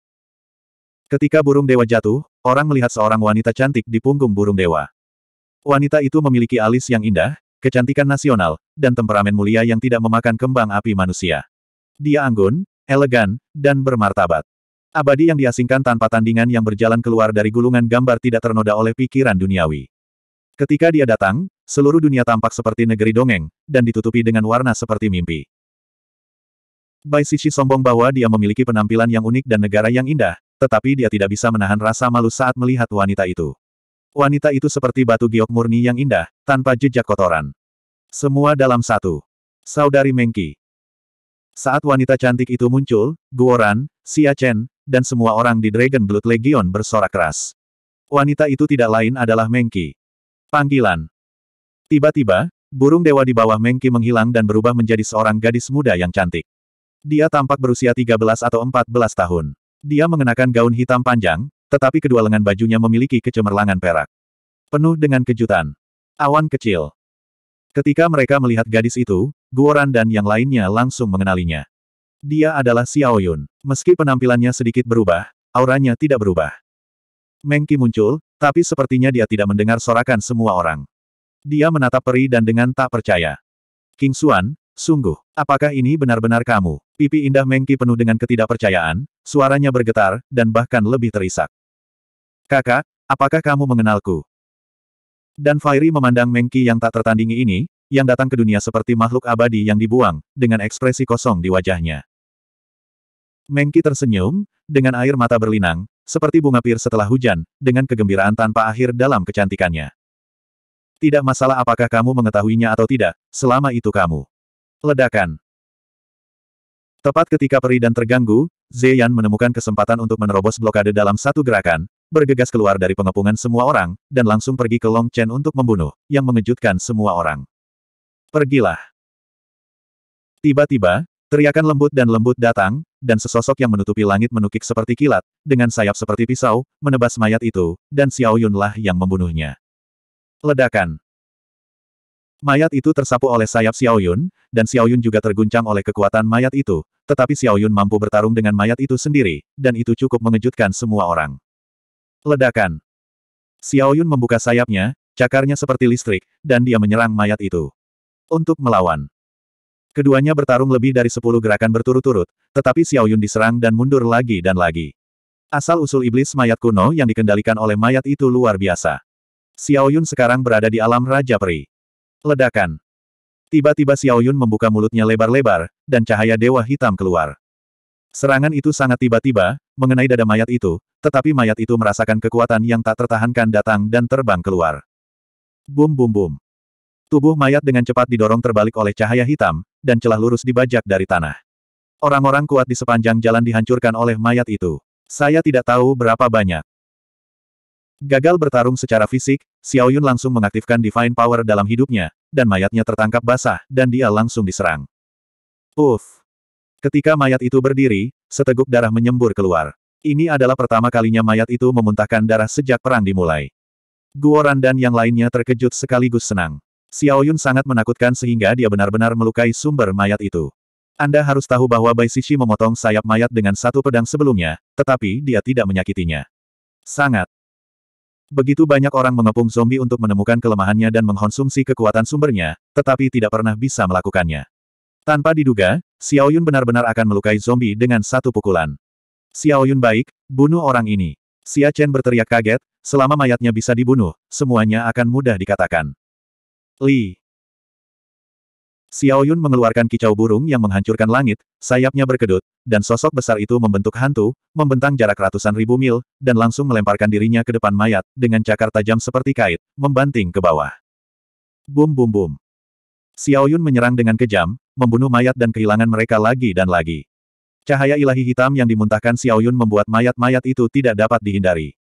Ketika burung dewa jatuh, orang melihat seorang wanita cantik di punggung burung dewa. Wanita itu memiliki alis yang indah, kecantikan nasional, dan temperamen mulia yang tidak memakan kembang api manusia. Dia anggun, elegan, dan bermartabat. Abadi yang diasingkan tanpa tandingan yang berjalan keluar dari gulungan gambar tidak ternoda oleh pikiran duniawi. Ketika dia datang, seluruh dunia tampak seperti negeri dongeng, dan ditutupi dengan warna seperti mimpi. Bai Sisi sombong bahwa dia memiliki penampilan yang unik dan negara yang indah, tetapi dia tidak bisa menahan rasa malu saat melihat wanita itu. Wanita itu seperti batu giok murni yang indah, tanpa jejak kotoran. Semua dalam satu. Saudari Mengki. Saat wanita cantik itu muncul, Guoran, Xia Chen, dan semua orang di Dragon Blood Legion bersorak keras. Wanita itu tidak lain adalah Mengki. Panggilan. Tiba-tiba, burung dewa di bawah Mengki menghilang dan berubah menjadi seorang gadis muda yang cantik. Dia tampak berusia 13 atau 14 tahun. Dia mengenakan gaun hitam panjang, tetapi kedua lengan bajunya memiliki kecemerlangan perak. Penuh dengan kejutan. Awan kecil. Ketika mereka melihat gadis itu, Guoran dan yang lainnya langsung mengenalinya. Dia adalah Xiao Yun. Meski penampilannya sedikit berubah, auranya tidak berubah. Mengki muncul, tapi sepertinya dia tidak mendengar sorakan semua orang. Dia menatap peri dan dengan tak percaya. King Xuan, sungguh, apakah ini benar-benar kamu? Pipi indah Mengki penuh dengan ketidakpercayaan, suaranya bergetar, dan bahkan lebih terisak. Kakak, apakah kamu mengenalku? Dan Fairy memandang Mengki yang tak tertandingi ini, yang datang ke dunia seperti makhluk abadi yang dibuang, dengan ekspresi kosong di wajahnya. Mengki tersenyum, dengan air mata berlinang, seperti bunga pir setelah hujan, dengan kegembiraan tanpa akhir dalam kecantikannya. Tidak masalah apakah kamu mengetahuinya atau tidak, selama itu kamu. Ledakan. Tepat ketika peri dan terganggu, Zeyan menemukan kesempatan untuk menerobos blokade dalam satu gerakan, bergegas keluar dari pengepungan semua orang, dan langsung pergi ke Long Chen untuk membunuh, yang mengejutkan semua orang. Pergilah. Tiba-tiba, teriakan lembut dan lembut datang, dan sesosok yang menutupi langit menukik seperti kilat, dengan sayap seperti pisau, menebas mayat itu, dan Xiao Yunlah yang membunuhnya. Ledakan. Mayat itu tersapu oleh sayap Xiao Yun dan Xiao Yun juga terguncang oleh kekuatan mayat itu, tetapi Xiao Yun mampu bertarung dengan mayat itu sendiri, dan itu cukup mengejutkan semua orang. Ledakan. Xiaoyun membuka sayapnya, cakarnya seperti listrik, dan dia menyerang mayat itu. Untuk melawan. Keduanya bertarung lebih dari sepuluh gerakan berturut-turut, tetapi Xiaoyun diserang dan mundur lagi dan lagi. Asal-usul iblis mayat kuno yang dikendalikan oleh mayat itu luar biasa. Xiaoyun sekarang berada di alam Raja Peri. Ledakan. Tiba-tiba Xiaoyun membuka mulutnya lebar-lebar, dan cahaya dewa hitam keluar. Serangan itu sangat tiba-tiba, mengenai dada mayat itu, tetapi mayat itu merasakan kekuatan yang tak tertahankan datang dan terbang keluar. Bum bum bum. Tubuh mayat dengan cepat didorong terbalik oleh cahaya hitam, dan celah lurus dibajak dari tanah. Orang-orang kuat di sepanjang jalan dihancurkan oleh mayat itu. Saya tidak tahu berapa banyak. Gagal bertarung secara fisik, Xiao Yun langsung mengaktifkan Divine Power dalam hidupnya, dan mayatnya tertangkap basah, dan dia langsung diserang. Uff! Ketika mayat itu berdiri, seteguk darah menyembur keluar. Ini adalah pertama kalinya mayat itu memuntahkan darah sejak perang dimulai. Guoran dan yang lainnya terkejut sekaligus senang. Xiaoyun sangat menakutkan sehingga dia benar-benar melukai sumber mayat itu. Anda harus tahu bahwa Bai Shishi memotong sayap mayat dengan satu pedang sebelumnya, tetapi dia tidak menyakitinya. Sangat. Begitu banyak orang mengepung zombie untuk menemukan kelemahannya dan mengkonsumsi kekuatan sumbernya, tetapi tidak pernah bisa melakukannya. Tanpa diduga, Xiaoyun benar-benar akan melukai zombie dengan satu pukulan. Xiaoyun baik, bunuh orang ini. Xia Chen berteriak kaget, selama mayatnya bisa dibunuh, semuanya akan mudah dikatakan. Li. Xiaoyun mengeluarkan kicau burung yang menghancurkan langit, sayapnya berkedut, dan sosok besar itu membentuk hantu, membentang jarak ratusan ribu mil, dan langsung melemparkan dirinya ke depan mayat, dengan cakar tajam seperti kait, membanting ke bawah. Bum bum bum. Xiao Yun menyerang dengan kejam, membunuh mayat dan kehilangan mereka lagi dan lagi. Cahaya ilahi hitam yang dimuntahkan Xiao Yun membuat mayat-mayat itu tidak dapat dihindari.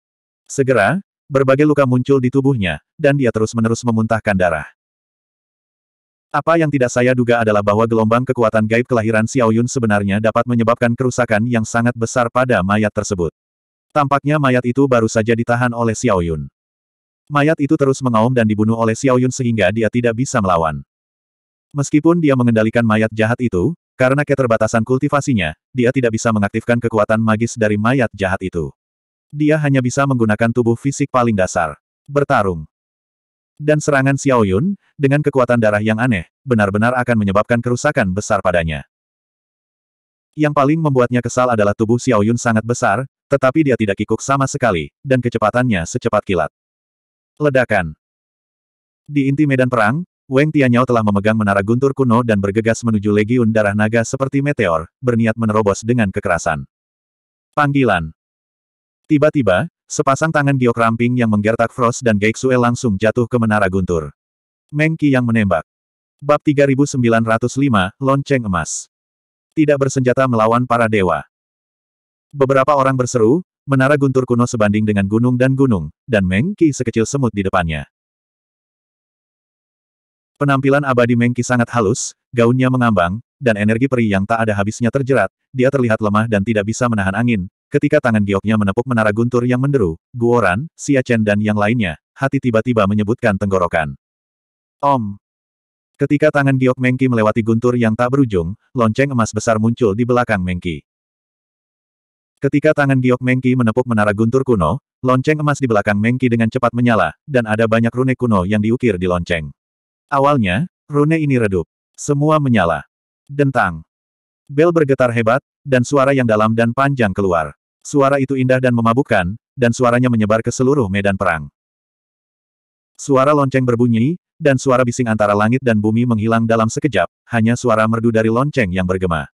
Segera, berbagai luka muncul di tubuhnya, dan dia terus-menerus memuntahkan darah. Apa yang tidak saya duga adalah bahwa gelombang kekuatan gaib kelahiran Xiao Yun sebenarnya dapat menyebabkan kerusakan yang sangat besar pada mayat tersebut. Tampaknya mayat itu baru saja ditahan oleh Xiao Yun. Mayat itu terus mengaum dan dibunuh oleh Xiao Yun sehingga dia tidak bisa melawan. Meskipun dia mengendalikan mayat jahat itu, karena keterbatasan kultivasinya, dia tidak bisa mengaktifkan kekuatan magis dari mayat jahat itu. Dia hanya bisa menggunakan tubuh fisik paling dasar. Bertarung. Dan serangan Xiao Yun dengan kekuatan darah yang aneh, benar-benar akan menyebabkan kerusakan besar padanya. Yang paling membuatnya kesal adalah tubuh Xiao Yun sangat besar, tetapi dia tidak kikuk sama sekali, dan kecepatannya secepat kilat. Ledakan. Di inti medan perang, Weng Tianyao telah memegang menara guntur kuno dan bergegas menuju legiun darah naga seperti meteor, berniat menerobos dengan kekerasan. Panggilan. Tiba-tiba, sepasang tangan giok ramping yang menggertak Frost dan Geixue langsung jatuh ke menara guntur. Mengki yang menembak. Bab 3905, Lonceng Emas. Tidak bersenjata melawan para dewa. Beberapa orang berseru, menara guntur kuno sebanding dengan gunung dan gunung, dan Mengki sekecil semut di depannya. Penampilan abadi Mengki sangat halus, gaunnya mengambang, dan energi peri yang tak ada habisnya terjerat, dia terlihat lemah dan tidak bisa menahan angin. Ketika tangan gioknya menepuk menara guntur yang menderu, Guoran, Siachen dan yang lainnya, hati tiba-tiba menyebutkan tenggorokan. Om! Ketika tangan giok Mengki melewati guntur yang tak berujung, lonceng emas besar muncul di belakang Mengki. Ketika tangan giok Mengki menepuk menara guntur kuno, lonceng emas di belakang Mengki dengan cepat menyala, dan ada banyak rune kuno yang diukir di lonceng. Awalnya, rune ini redup. Semua menyala. Dentang. Bel bergetar hebat, dan suara yang dalam dan panjang keluar. Suara itu indah dan memabukkan, dan suaranya menyebar ke seluruh medan perang. Suara lonceng berbunyi, dan suara bising antara langit dan bumi menghilang dalam sekejap, hanya suara merdu dari lonceng yang bergema.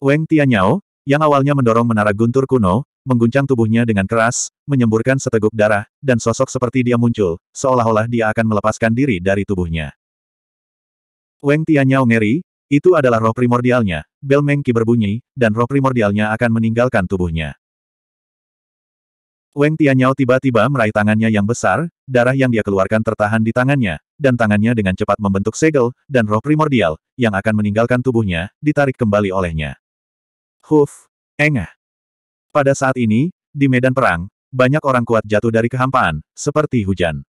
Weng Tianyao, yang awalnya mendorong menara guntur kuno, mengguncang tubuhnya dengan keras, menyemburkan seteguk darah, dan sosok seperti dia muncul, seolah-olah dia akan melepaskan diri dari tubuhnya. Weng Tianyao ngeri, itu adalah roh primordialnya, bel Mengki berbunyi, dan roh primordialnya akan meninggalkan tubuhnya. Weng Tianyao tiba-tiba meraih tangannya yang besar, darah yang dia keluarkan tertahan di tangannya, dan tangannya dengan cepat membentuk segel, dan roh primordial, yang akan meninggalkan tubuhnya, ditarik kembali olehnya. Huf! Engah! Pada saat ini, di medan perang, banyak orang kuat jatuh dari kehampaan, seperti hujan.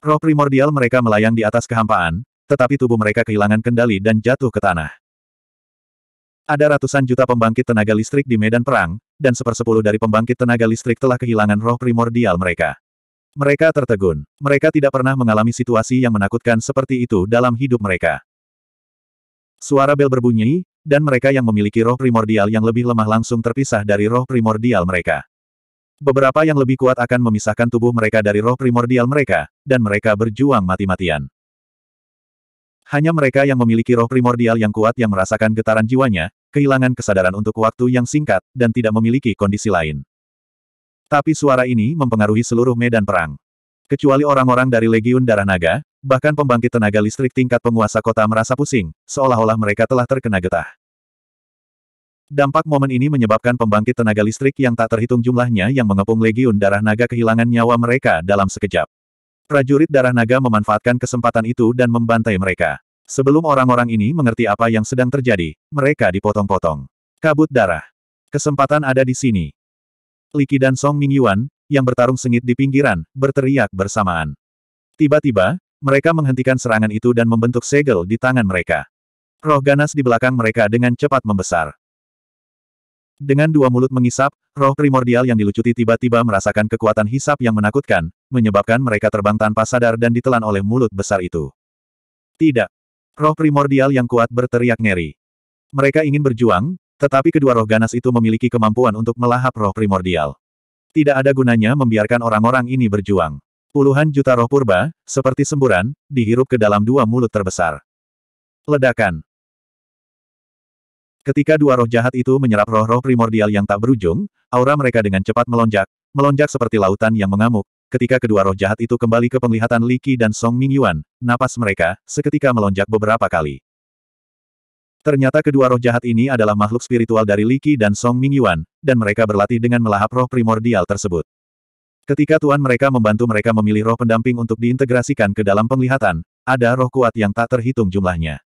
Roh primordial mereka melayang di atas kehampaan, tetapi tubuh mereka kehilangan kendali dan jatuh ke tanah. Ada ratusan juta pembangkit tenaga listrik di medan perang, dan sepersepuluh dari pembangkit tenaga listrik telah kehilangan roh primordial mereka. Mereka tertegun. Mereka tidak pernah mengalami situasi yang menakutkan seperti itu dalam hidup mereka. Suara bel berbunyi, dan mereka yang memiliki roh primordial yang lebih lemah langsung terpisah dari roh primordial mereka. Beberapa yang lebih kuat akan memisahkan tubuh mereka dari roh primordial mereka, dan mereka berjuang mati-matian. Hanya mereka yang memiliki roh primordial yang kuat yang merasakan getaran jiwanya, kehilangan kesadaran untuk waktu yang singkat, dan tidak memiliki kondisi lain. Tapi suara ini mempengaruhi seluruh medan perang. Kecuali orang-orang dari Legiun Darah Naga, bahkan pembangkit tenaga listrik tingkat penguasa kota merasa pusing, seolah-olah mereka telah terkena getah. Dampak momen ini menyebabkan pembangkit tenaga listrik yang tak terhitung jumlahnya yang mengepung legiun darah naga kehilangan nyawa mereka dalam sekejap. Prajurit darah naga memanfaatkan kesempatan itu dan membantai mereka. Sebelum orang-orang ini mengerti apa yang sedang terjadi, mereka dipotong-potong. Kabut darah. Kesempatan ada di sini. Liki dan Song Mingyuan, yang bertarung sengit di pinggiran, berteriak bersamaan. Tiba-tiba, mereka menghentikan serangan itu dan membentuk segel di tangan mereka. Roh ganas di belakang mereka dengan cepat membesar. Dengan dua mulut mengisap, roh primordial yang dilucuti tiba-tiba merasakan kekuatan hisap yang menakutkan, menyebabkan mereka terbang tanpa sadar dan ditelan oleh mulut besar itu. Tidak. Roh primordial yang kuat berteriak ngeri. Mereka ingin berjuang, tetapi kedua roh ganas itu memiliki kemampuan untuk melahap roh primordial. Tidak ada gunanya membiarkan orang-orang ini berjuang. Puluhan juta roh purba, seperti semburan, dihirup ke dalam dua mulut terbesar. Ledakan. Ketika dua roh jahat itu menyerap roh-roh primordial yang tak berujung, aura mereka dengan cepat melonjak, melonjak seperti lautan yang mengamuk. Ketika kedua roh jahat itu kembali ke penglihatan Li Qi dan Song Mingyuan, napas mereka seketika melonjak beberapa kali. Ternyata kedua roh jahat ini adalah makhluk spiritual dari Li Qi dan Song Mingyuan, dan mereka berlatih dengan melahap roh primordial tersebut. Ketika tuan mereka membantu mereka memilih roh pendamping untuk diintegrasikan ke dalam penglihatan, ada roh kuat yang tak terhitung jumlahnya.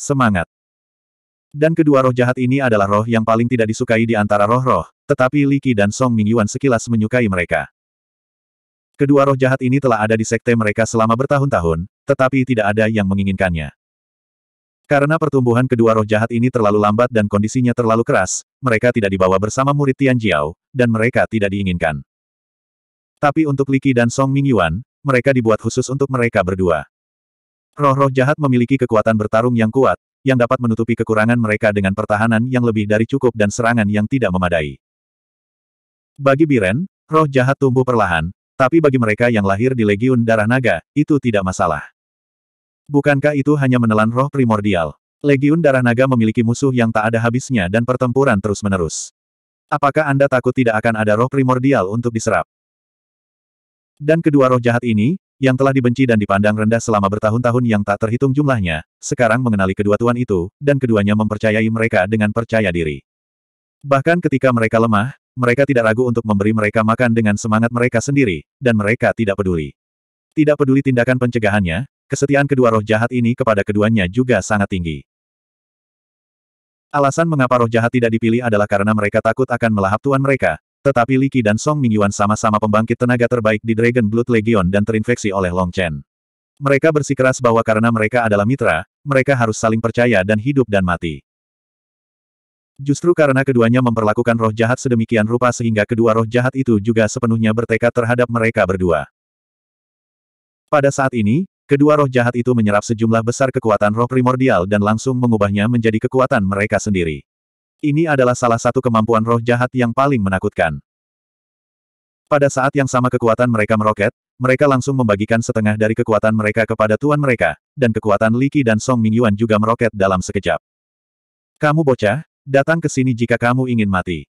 Semangat. Dan kedua roh jahat ini adalah roh yang paling tidak disukai di antara roh-roh, tetapi Li Qi dan Song Mingyuan sekilas menyukai mereka. Kedua roh jahat ini telah ada di sekte mereka selama bertahun-tahun, tetapi tidak ada yang menginginkannya. Karena pertumbuhan kedua roh jahat ini terlalu lambat dan kondisinya terlalu keras, mereka tidak dibawa bersama murid Tianjiao, dan mereka tidak diinginkan. Tapi untuk Liki dan Song Mingyuan, mereka dibuat khusus untuk mereka berdua. Roh-roh jahat memiliki kekuatan bertarung yang kuat, yang dapat menutupi kekurangan mereka dengan pertahanan yang lebih dari cukup dan serangan yang tidak memadai. Bagi Biren, roh jahat tumbuh perlahan, tapi bagi mereka yang lahir di Legiun Darah Naga, itu tidak masalah. Bukankah itu hanya menelan roh primordial? Legiun Darah Naga memiliki musuh yang tak ada habisnya dan pertempuran terus-menerus. Apakah Anda takut tidak akan ada roh primordial untuk diserap? Dan kedua roh jahat ini, yang telah dibenci dan dipandang rendah selama bertahun-tahun yang tak terhitung jumlahnya, sekarang mengenali kedua tuan itu, dan keduanya mempercayai mereka dengan percaya diri. Bahkan ketika mereka lemah, mereka tidak ragu untuk memberi mereka makan dengan semangat mereka sendiri, dan mereka tidak peduli. Tidak peduli tindakan pencegahannya, kesetiaan kedua roh jahat ini kepada keduanya juga sangat tinggi. Alasan mengapa roh jahat tidak dipilih adalah karena mereka takut akan melahap tuan mereka, tetapi Li Qi dan Song Mingyuan sama-sama pembangkit tenaga terbaik di Dragon Blood Legion dan terinfeksi oleh Long Chen. Mereka bersikeras bahwa karena mereka adalah mitra, mereka harus saling percaya dan hidup dan mati. Justru karena keduanya memperlakukan roh jahat sedemikian rupa sehingga kedua roh jahat itu juga sepenuhnya bertekad terhadap mereka berdua. Pada saat ini, kedua roh jahat itu menyerap sejumlah besar kekuatan roh primordial dan langsung mengubahnya menjadi kekuatan mereka sendiri. Ini adalah salah satu kemampuan roh jahat yang paling menakutkan. Pada saat yang sama kekuatan mereka meroket, mereka langsung membagikan setengah dari kekuatan mereka kepada tuan mereka, dan kekuatan Li Qi dan Song Mingyuan juga meroket dalam sekejap. Kamu bocah, datang ke sini jika kamu ingin mati.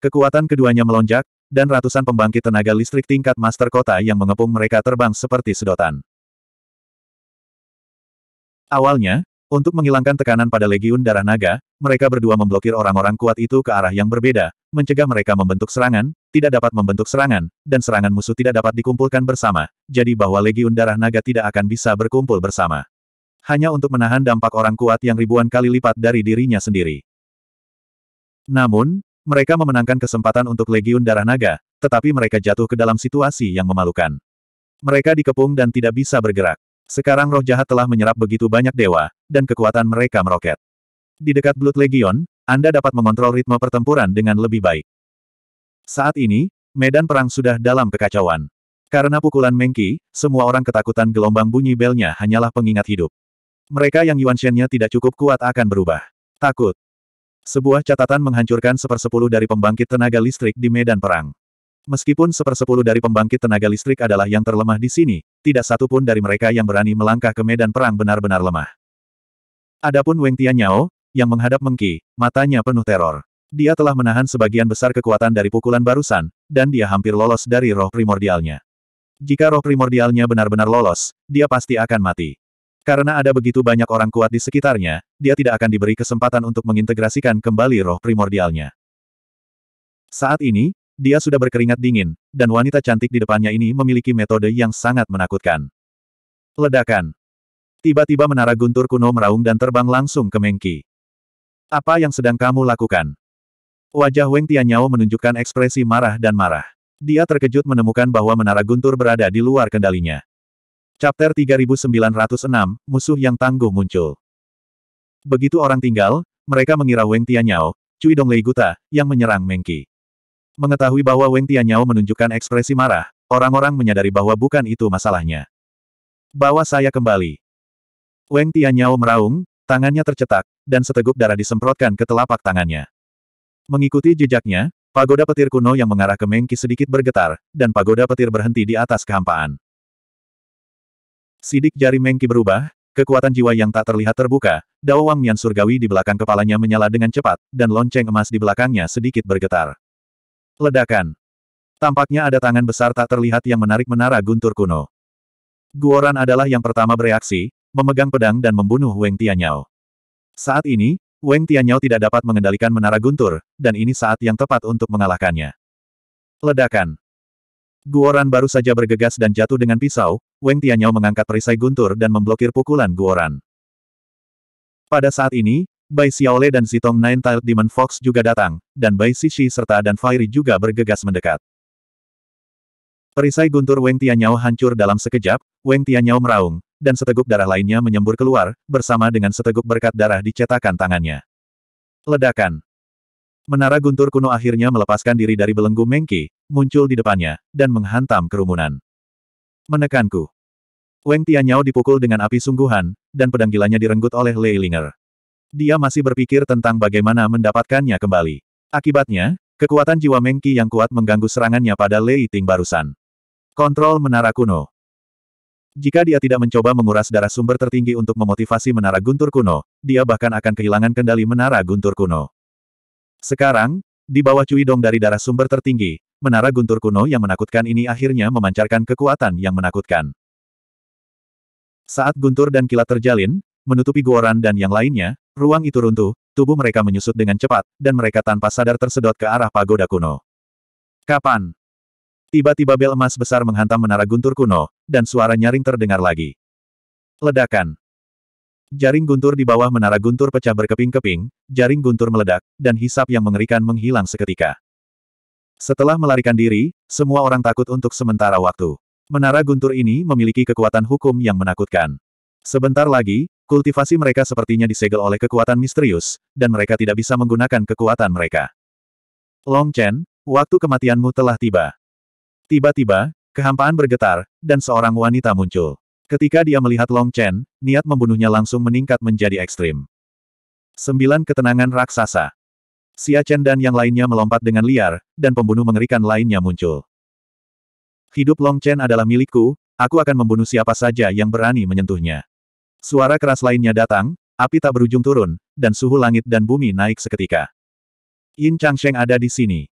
Kekuatan keduanya melonjak, dan ratusan pembangkit tenaga listrik tingkat master kota yang mengepung mereka terbang seperti sedotan. Awalnya, untuk menghilangkan tekanan pada Legiun Darah Naga, mereka berdua memblokir orang-orang kuat itu ke arah yang berbeda, mencegah mereka membentuk serangan, tidak dapat membentuk serangan, dan serangan musuh tidak dapat dikumpulkan bersama, jadi bahwa Legiun Darah Naga tidak akan bisa berkumpul bersama. Hanya untuk menahan dampak orang kuat yang ribuan kali lipat dari dirinya sendiri. Namun, mereka memenangkan kesempatan untuk Legiun Darah Naga, tetapi mereka jatuh ke dalam situasi yang memalukan. Mereka dikepung dan tidak bisa bergerak. Sekarang roh jahat telah menyerap begitu banyak dewa, dan kekuatan mereka meroket. Di dekat Blood Legion, Anda dapat mengontrol ritme pertempuran dengan lebih baik. Saat ini, medan perang sudah dalam kekacauan. Karena pukulan Mengki, semua orang ketakutan gelombang bunyi belnya hanyalah pengingat hidup. Mereka yang Yuan Shen-nya tidak cukup kuat akan berubah. Takut. Sebuah catatan menghancurkan sepersepuluh dari pembangkit tenaga listrik di medan perang. Meskipun sepersepuluh dari pembangkit tenaga listrik adalah yang terlemah di sini, tidak satu pun dari mereka yang berani melangkah ke medan perang benar-benar lemah. Adapun Weng Tianyao, yang menghadap Mengki, matanya penuh teror. Dia telah menahan sebagian besar kekuatan dari pukulan barusan, dan dia hampir lolos dari roh primordialnya. Jika roh primordialnya benar-benar lolos, dia pasti akan mati. Karena ada begitu banyak orang kuat di sekitarnya, dia tidak akan diberi kesempatan untuk mengintegrasikan kembali roh primordialnya. Saat ini, dia sudah berkeringat dingin, dan wanita cantik di depannya ini memiliki metode yang sangat menakutkan. Ledakan. Tiba-tiba menara guntur kuno meraung dan terbang langsung ke Mengki. Apa yang sedang kamu lakukan? Wajah Weng Tianyao menunjukkan ekspresi marah dan marah. Dia terkejut menemukan bahwa menara guntur berada di luar kendalinya. Chapter 3906, Musuh yang Tangguh muncul. Begitu orang tinggal, mereka mengira Weng Tianyao, Cui Donglei Guta, yang menyerang Mengki. Mengetahui bahwa Weng Tianyao menunjukkan ekspresi marah, orang-orang menyadari bahwa bukan itu masalahnya. Bawa saya kembali. Weng Tianyao meraung, tangannya tercetak, dan seteguk darah disemprotkan ke telapak tangannya. Mengikuti jejaknya, pagoda petir kuno yang mengarah ke Mengki sedikit bergetar, dan pagoda petir berhenti di atas kehampaan. Sidik jari Mengki berubah, kekuatan jiwa yang tak terlihat terbuka, Dao Wang Mian Surgawi di belakang kepalanya menyala dengan cepat, dan lonceng emas di belakangnya sedikit bergetar. Ledakan. Tampaknya ada tangan besar tak terlihat yang menarik menara guntur kuno. Guoran adalah yang pertama bereaksi, memegang pedang dan membunuh Weng Tianyao. Saat ini, Weng Tianyao tidak dapat mengendalikan menara guntur, dan ini saat yang tepat untuk mengalahkannya. Ledakan. Guoran baru saja bergegas dan jatuh dengan pisau, Weng Tianyao mengangkat perisai guntur dan memblokir pukulan Guoran. Pada saat ini, Bai Xiaole dan Zitong Nine Tailed Demon Fox juga datang, dan Bai Sisi serta dan Fairy juga bergegas mendekat. Perisai guntur Weng Tianyao hancur dalam sekejap, Weng Tianyao meraung, dan seteguk darah lainnya menyembur keluar, bersama dengan seteguk berkat darah dicetakan tangannya. Ledakan. Menara guntur kuno akhirnya melepaskan diri dari belenggu Mengki, muncul di depannya, dan menghantam kerumunan. Menekanku. Weng Tianyao dipukul dengan api sungguhan, dan pedang gilanya direnggut oleh Lei Linger. Dia masih berpikir tentang bagaimana mendapatkannya kembali. Akibatnya, kekuatan jiwa Mengki yang kuat mengganggu serangannya pada Lei Ting barusan. Kontrol Menara Kuno Jika dia tidak mencoba menguras darah sumber tertinggi untuk memotivasi Menara Guntur Kuno, dia bahkan akan kehilangan kendali Menara Guntur Kuno. Sekarang, di bawah Cui Dong dari darah sumber tertinggi, Menara Guntur Kuno yang menakutkan ini akhirnya memancarkan kekuatan yang menakutkan. Saat guntur dan kilat terjalin, menutupi Guoran dan yang lainnya, ruang itu runtuh, tubuh mereka menyusut dengan cepat, dan mereka tanpa sadar tersedot ke arah pagoda kuno. Kapan? Tiba-tiba bel emas besar menghantam menara guntur kuno, dan suara nyaring terdengar lagi. Ledakan. Jaring guntur di bawah menara guntur pecah berkeping-keping, jaring guntur meledak, dan hisap yang mengerikan menghilang seketika. Setelah melarikan diri, semua orang takut untuk sementara waktu. Menara guntur ini memiliki kekuatan hukum yang menakutkan. Sebentar lagi, Kultivasi mereka sepertinya disegel oleh kekuatan misterius, dan mereka tidak bisa menggunakan kekuatan mereka. Long Chen, waktu kematianmu telah tiba. Tiba-tiba, kehampaan bergetar, dan seorang wanita muncul. Ketika dia melihat Long Chen, niat membunuhnya langsung meningkat menjadi ekstrim. Sembilan ketenangan raksasa. Xia Chen dan yang lainnya melompat dengan liar, dan pembunuh mengerikan lainnya muncul. Hidup Long Chen adalah milikku, aku akan membunuh siapa saja yang berani menyentuhnya. Suara keras lainnya datang, api tak berujung turun, dan suhu langit dan bumi naik seketika. Yin Changsheng ada di sini.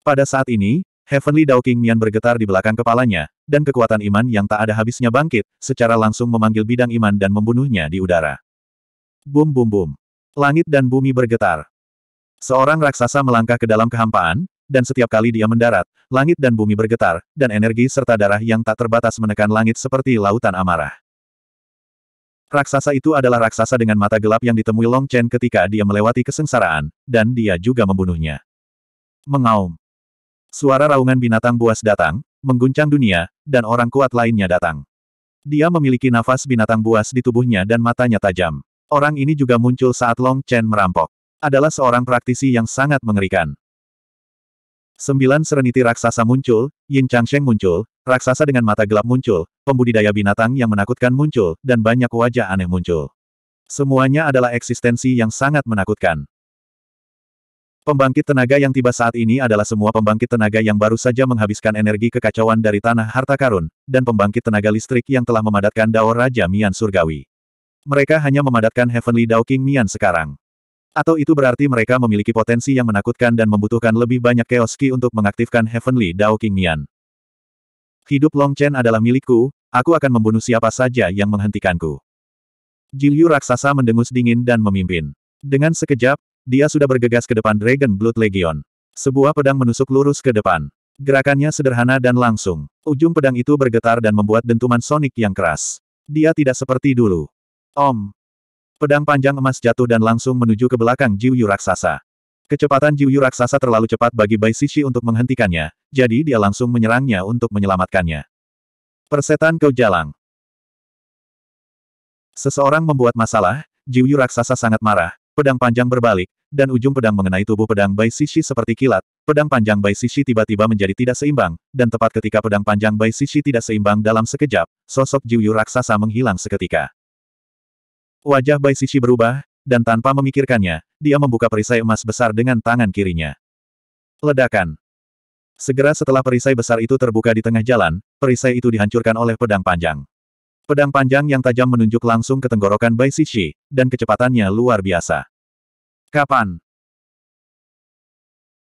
Pada saat ini, Heavenly Dao King Mian bergetar di belakang kepalanya, dan kekuatan iman yang tak ada habisnya bangkit, secara langsung memanggil bidang iman dan membunuhnya di udara. Bum bum bum. Langit dan bumi bergetar. Seorang raksasa melangkah ke dalam kehampaan, dan setiap kali dia mendarat, langit dan bumi bergetar, dan energi serta darah yang tak terbatas menekan langit seperti lautan amarah. Raksasa itu adalah raksasa dengan mata gelap yang ditemui Long Chen ketika dia melewati kesengsaraan, dan dia juga membunuhnya. Mengaum. Suara raungan binatang buas datang, mengguncang dunia, dan orang kuat lainnya datang. Dia memiliki nafas binatang buas di tubuhnya dan matanya tajam. Orang ini juga muncul saat Long Chen merampok. Adalah seorang praktisi yang sangat mengerikan. Sembilan sereniti raksasa muncul, Yin Changsheng muncul, raksasa dengan mata gelap muncul, pembudidaya binatang yang menakutkan muncul, dan banyak wajah aneh muncul. Semuanya adalah eksistensi yang sangat menakutkan. Pembangkit tenaga yang tiba saat ini adalah semua pembangkit tenaga yang baru saja menghabiskan energi kekacauan dari tanah harta karun, dan pembangkit tenaga listrik yang telah memadatkan Dao Raja Mian Surgawi. Mereka hanya memadatkan Heavenly Dao King Mian sekarang. Atau itu berarti mereka memiliki potensi yang menakutkan dan membutuhkan lebih banyak Chaos untuk mengaktifkan Heavenly Dao King Mian. Hidup Long Chen adalah milikku, aku akan membunuh siapa saja yang menghentikanku. Jilyu raksasa mendengus dingin dan memimpin. Dengan sekejap, dia sudah bergegas ke depan Dragon Blood Legion. Sebuah pedang menusuk lurus ke depan. Gerakannya sederhana dan langsung. Ujung pedang itu bergetar dan membuat dentuman sonik yang keras. Dia tidak seperti dulu. Om. Pedang panjang emas jatuh dan langsung menuju ke belakang Jiuyu raksasa. Kecepatan Jiuyu raksasa terlalu cepat bagi Bai Sishi untuk menghentikannya, jadi dia langsung menyerangnya untuk menyelamatkannya. Persetan kau jalang. Seseorang membuat masalah, Jiuyu raksasa sangat marah, pedang panjang berbalik, dan ujung pedang mengenai tubuh pedang Bai Sishi seperti kilat, pedang panjang Bai Sishi tiba-tiba menjadi tidak seimbang, dan tepat ketika pedang panjang Bai Sishi tidak seimbang dalam sekejap, sosok Jiuyu raksasa menghilang seketika. Wajah Bai Sishi berubah, dan tanpa memikirkannya, dia membuka perisai emas besar dengan tangan kirinya. Ledakan. Segera setelah perisai besar itu terbuka di tengah jalan, perisai itu dihancurkan oleh pedang panjang. Pedang panjang yang tajam menunjuk langsung ke tenggorokan Bai Sishi, dan kecepatannya luar biasa. Kapan?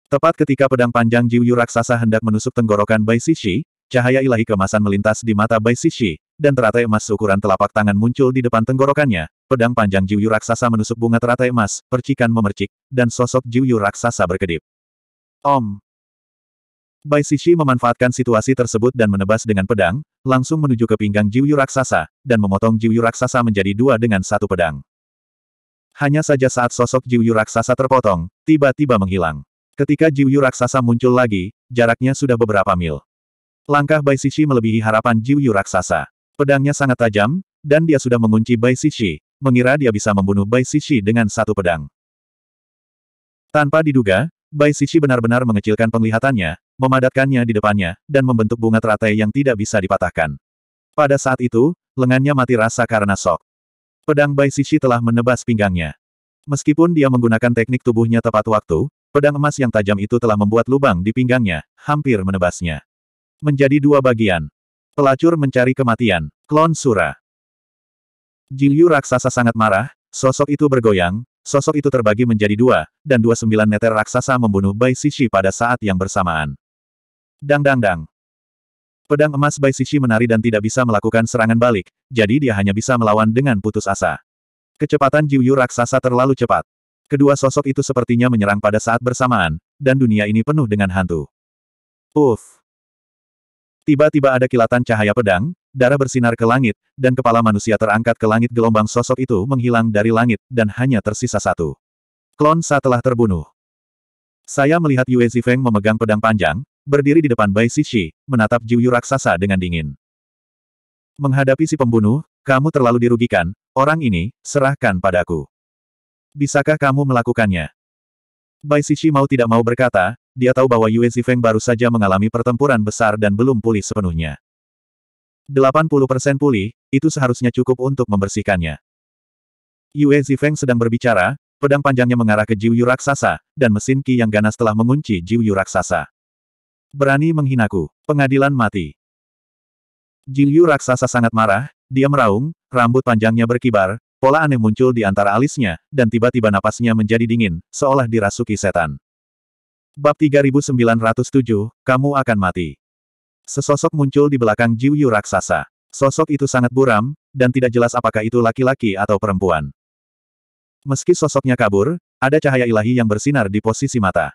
Tepat ketika pedang panjang Jiuyu raksasa hendak menusuk tenggorokan Bai Sishi, cahaya ilahi kemasan melintas di mata Bai Sishi, dan teratai emas seukuran telapak tangan muncul di depan tenggorokannya, pedang panjang Jiuyu raksasa menusuk bunga teratai emas, percikan memercik, dan sosok Jiuyu raksasa berkedip. Om! Bai Sishi memanfaatkan situasi tersebut dan menebas dengan pedang, langsung menuju ke pinggang Jiuyu raksasa, dan memotong Jiuyu raksasa menjadi dua dengan satu pedang. Hanya saja saat sosok Jiuyu raksasa terpotong, tiba-tiba menghilang. Ketika Jiuyu raksasa muncul lagi, jaraknya sudah beberapa mil. Langkah Bai Sishi melebihi harapan Jiuyu raksasa. Pedangnya sangat tajam, dan dia sudah mengunci Bai Sishi, mengira dia bisa membunuh Bai Sishi dengan satu pedang. Tanpa diduga, Bai Sishi benar-benar mengecilkan penglihatannya, memadatkannya di depannya, dan membentuk bunga teratai yang tidak bisa dipatahkan. Pada saat itu, lengannya mati rasa karena sok. Pedang Bai Sishi telah menebas pinggangnya. Meskipun dia menggunakan teknik tubuhnya tepat waktu, pedang emas yang tajam itu telah membuat lubang di pinggangnya, hampir menebasnya. Menjadi dua bagian. Pelacur mencari kematian. Klon Sura. Jilyu raksasa sangat marah, sosok itu bergoyang, sosok itu terbagi menjadi dua, dan dua sembilan neter raksasa membunuh Bai Sishi pada saat yang bersamaan. Dang dang dang. Pedang emas Bai Sishi menari dan tidak bisa melakukan serangan balik, jadi dia hanya bisa melawan dengan putus asa. Kecepatan Jiuyu raksasa terlalu cepat. Kedua sosok itu sepertinya menyerang pada saat bersamaan, dan dunia ini penuh dengan hantu. Uff. Tiba-tiba ada kilatan cahaya pedang, darah bersinar ke langit, dan kepala manusia terangkat ke langit gelombang sosok itu menghilang dari langit, dan hanya tersisa satu. Klon Sa telah terbunuh. Saya melihat Yue Zifeng memegang pedang panjang, berdiri di depan Bai Sishi, menatap Jiuyu raksasa dengan dingin. Menghadapi si pembunuh, kamu terlalu dirugikan, orang ini, serahkan padaku. Bisakah kamu melakukannya? Bai Sishi mau tidak mau berkata, dia tahu bahwa Yue Zifeng baru saja mengalami pertempuran besar dan belum pulih sepenuhnya. 80% pulih, itu seharusnya cukup untuk membersihkannya. Yue Zifeng sedang berbicara, pedang panjangnya mengarah ke Jiu Yu Raksasa, dan mesin Ki yang ganas telah mengunci Jiu Yu Raksasa. Berani menghinaku, pengadilan mati. Jiu Yu Raksasa sangat marah, dia meraung, rambut panjangnya berkibar, pola aneh muncul di antara alisnya, dan tiba-tiba napasnya menjadi dingin, seolah dirasuki setan. Bab 3907, kamu akan mati. Sesosok muncul di belakang Jiuyu raksasa. Sosok itu sangat buram, dan tidak jelas apakah itu laki-laki atau perempuan. Meski sosoknya kabur, ada cahaya ilahi yang bersinar di posisi mata.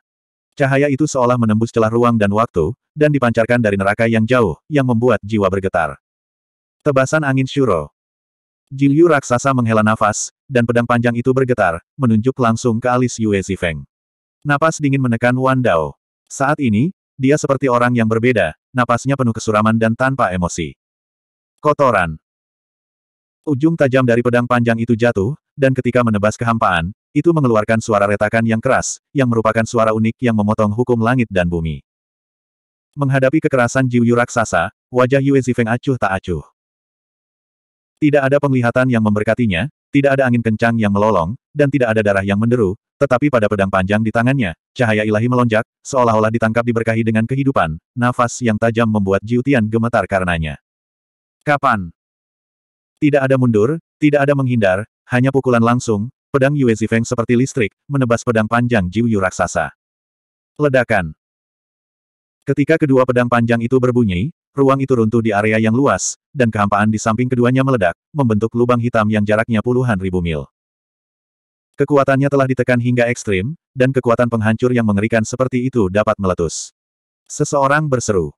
Cahaya itu seolah menembus celah ruang dan waktu, dan dipancarkan dari neraka yang jauh, yang membuat jiwa bergetar. Tebasan angin Shuro. Jiuyu raksasa menghela nafas, dan pedang panjang itu bergetar, menunjuk langsung ke alis Yue Zifeng. Napas dingin menekan Wan Dao. Saat ini, dia seperti orang yang berbeda, napasnya penuh kesuraman dan tanpa emosi. Kotoran. Ujung tajam dari pedang panjang itu jatuh, dan ketika menebas kehampaan, itu mengeluarkan suara retakan yang keras, yang merupakan suara unik yang memotong hukum langit dan bumi. Menghadapi kekerasan Jiu Yu raksasa, wajah Yue Zifeng acuh tak acuh. Tidak ada penglihatan yang memberkatinya, tidak ada angin kencang yang melolong, dan tidak ada darah yang menderu, tetapi pada pedang panjang di tangannya, cahaya ilahi melonjak, seolah-olah ditangkap diberkahi dengan kehidupan, nafas yang tajam membuat Jiutian gemetar karenanya. Kapan? Tidak ada mundur, tidak ada menghindar, hanya pukulan langsung, pedang Yue Zifeng seperti listrik, menebas pedang panjang Jiu Yu raksasa. Ledakan. Ketika kedua pedang panjang itu berbunyi, ruang itu runtuh di area yang luas, dan kehampaan di samping keduanya meledak, membentuk lubang hitam yang jaraknya puluhan ribu mil. Kekuatannya telah ditekan hingga ekstrim, dan kekuatan penghancur yang mengerikan seperti itu dapat meletus. Seseorang berseru.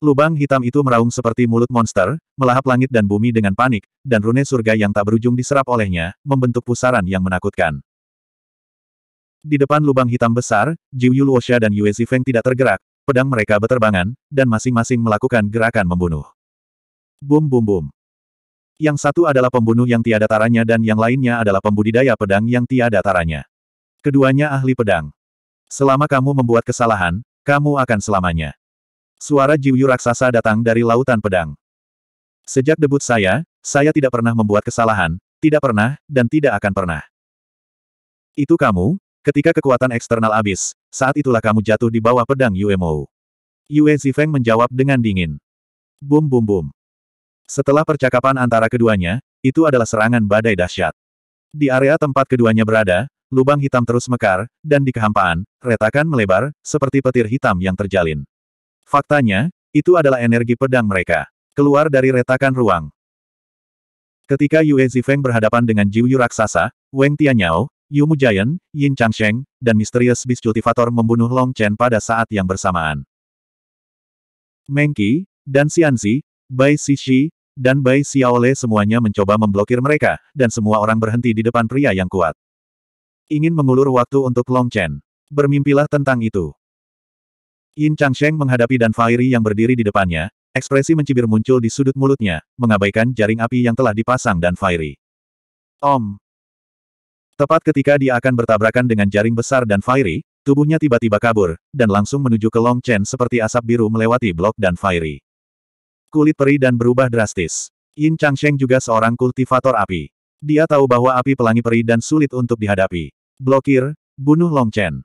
Lubang hitam itu meraung seperti mulut monster, melahap langit dan bumi dengan panik, dan rune surga yang tak berujung diserap olehnya, membentuk pusaran yang menakutkan. Di depan lubang hitam besar, Jiu Yu Luosha dan Yue Zifeng tidak tergerak, pedang mereka beterbangan, dan masing-masing melakukan gerakan membunuh. Bum bum bum. Yang satu adalah pembunuh yang tiada taranya dan yang lainnya adalah pembudidaya pedang yang tiada taranya. Keduanya ahli pedang. Selama kamu membuat kesalahan, kamu akan selamanya. Suara Jiuyu raksasa datang dari lautan pedang. Sejak debut saya, saya tidak pernah membuat kesalahan, tidak pernah, dan tidak akan pernah. Itu kamu, ketika kekuatan eksternal habis, saat itulah kamu jatuh di bawah pedang Yue Mou. Yue Zifeng menjawab dengan dingin. Bum bum bum. Setelah percakapan antara keduanya, itu adalah serangan badai dahsyat. Di area tempat keduanya berada, lubang hitam terus mekar, dan di kehampaan, retakan melebar, seperti petir hitam yang terjalin. Faktanya, itu adalah energi pedang mereka. Keluar dari retakan ruang. Ketika Yue Zifeng berhadapan dengan Yu Raksasa, Weng Tianyao, Yu Mujayan, Yin Changsheng, dan misterius Beast Cultivator membunuh Long Chen pada saat yang bersamaan. Mengki, dan Xianzi, Bai Sishi dan Bai Xiaole semuanya mencoba memblokir mereka, dan semua orang berhenti di depan pria yang kuat. Ingin mengulur waktu untuk Long Chen. Bermimpilah tentang itu. Yin Changsheng menghadapi Dan Fairi yang berdiri di depannya, ekspresi mencibir muncul di sudut mulutnya, mengabaikan jaring api yang telah dipasang Dan Fairi. Om. Tepat ketika dia akan bertabrakan dengan jaring besar Dan Fairi, tubuhnya tiba-tiba kabur, dan langsung menuju ke Long Chen seperti asap biru melewati blok Dan Fairi. Kulit peri dan berubah drastis. Yin Changsheng juga seorang kultivator api. Dia tahu bahwa api pelangi peri dan sulit untuk dihadapi. Blokir, bunuh Long Chen.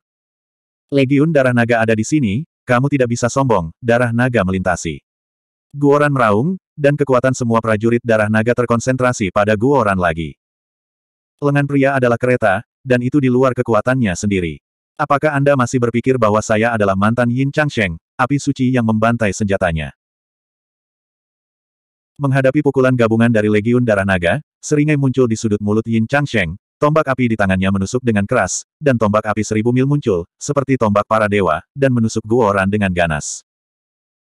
Legiun darah naga ada di sini, kamu tidak bisa sombong, darah naga melintasi. Guoran meraung, dan kekuatan semua prajurit darah naga terkonsentrasi pada Guoran lagi. Lengan pria adalah kereta, dan itu di luar kekuatannya sendiri. Apakah Anda masih berpikir bahwa saya adalah mantan Yin Changsheng, api suci yang membantai senjatanya? Menghadapi pukulan gabungan dari Legiun Darah Naga, seringai muncul di sudut mulut Yin Changsheng, tombak api di tangannya menusuk dengan keras, dan tombak api seribu mil muncul, seperti tombak para dewa, dan menusuk Guoran dengan ganas.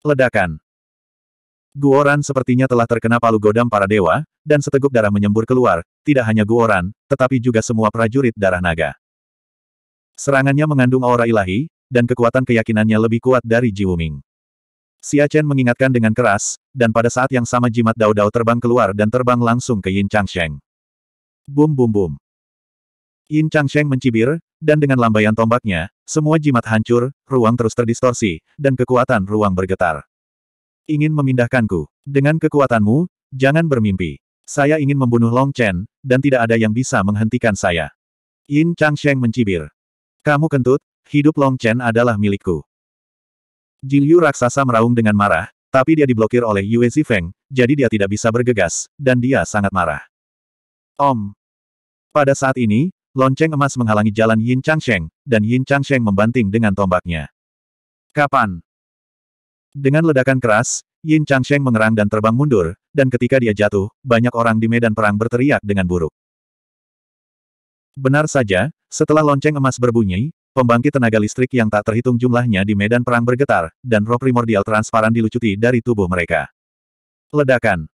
Ledakan Guoran sepertinya telah terkena palu godam para dewa, dan seteguk darah menyembur keluar, tidak hanya Guoran, tetapi juga semua prajurit darah naga. Serangannya mengandung aura ilahi, dan kekuatan keyakinannya lebih kuat dari Jiwuming. Xia Chen mengingatkan dengan keras, dan pada saat yang sama jimat dao-dao terbang keluar dan terbang langsung ke Yin Changsheng. Bum bum bum. Yin Changsheng mencibir, dan dengan lambaian tombaknya, semua jimat hancur, ruang terus terdistorsi, dan kekuatan ruang bergetar. Ingin memindahkanku. Dengan kekuatanmu, jangan bermimpi. Saya ingin membunuh Long Chen, dan tidak ada yang bisa menghentikan saya. Yin Changsheng mencibir. Kamu kentut, hidup Long Chen adalah milikku. Jing Yu raksasa meraung dengan marah, tapi dia diblokir oleh Yue Zifeng, jadi dia tidak bisa bergegas, dan dia sangat marah. Om. Pada saat ini, lonceng emas menghalangi jalan Yin Changsheng, dan Yin Changsheng membanting dengan tombaknya. Kapan? Dengan ledakan keras, Yin Changsheng mengerang dan terbang mundur, dan ketika dia jatuh, banyak orang di medan perang berteriak dengan buruk. Benar saja, setelah lonceng emas berbunyi, Pembangkit tenaga listrik yang tak terhitung jumlahnya di medan perang bergetar, dan roh primordial transparan dilucuti dari tubuh mereka. Ledakan.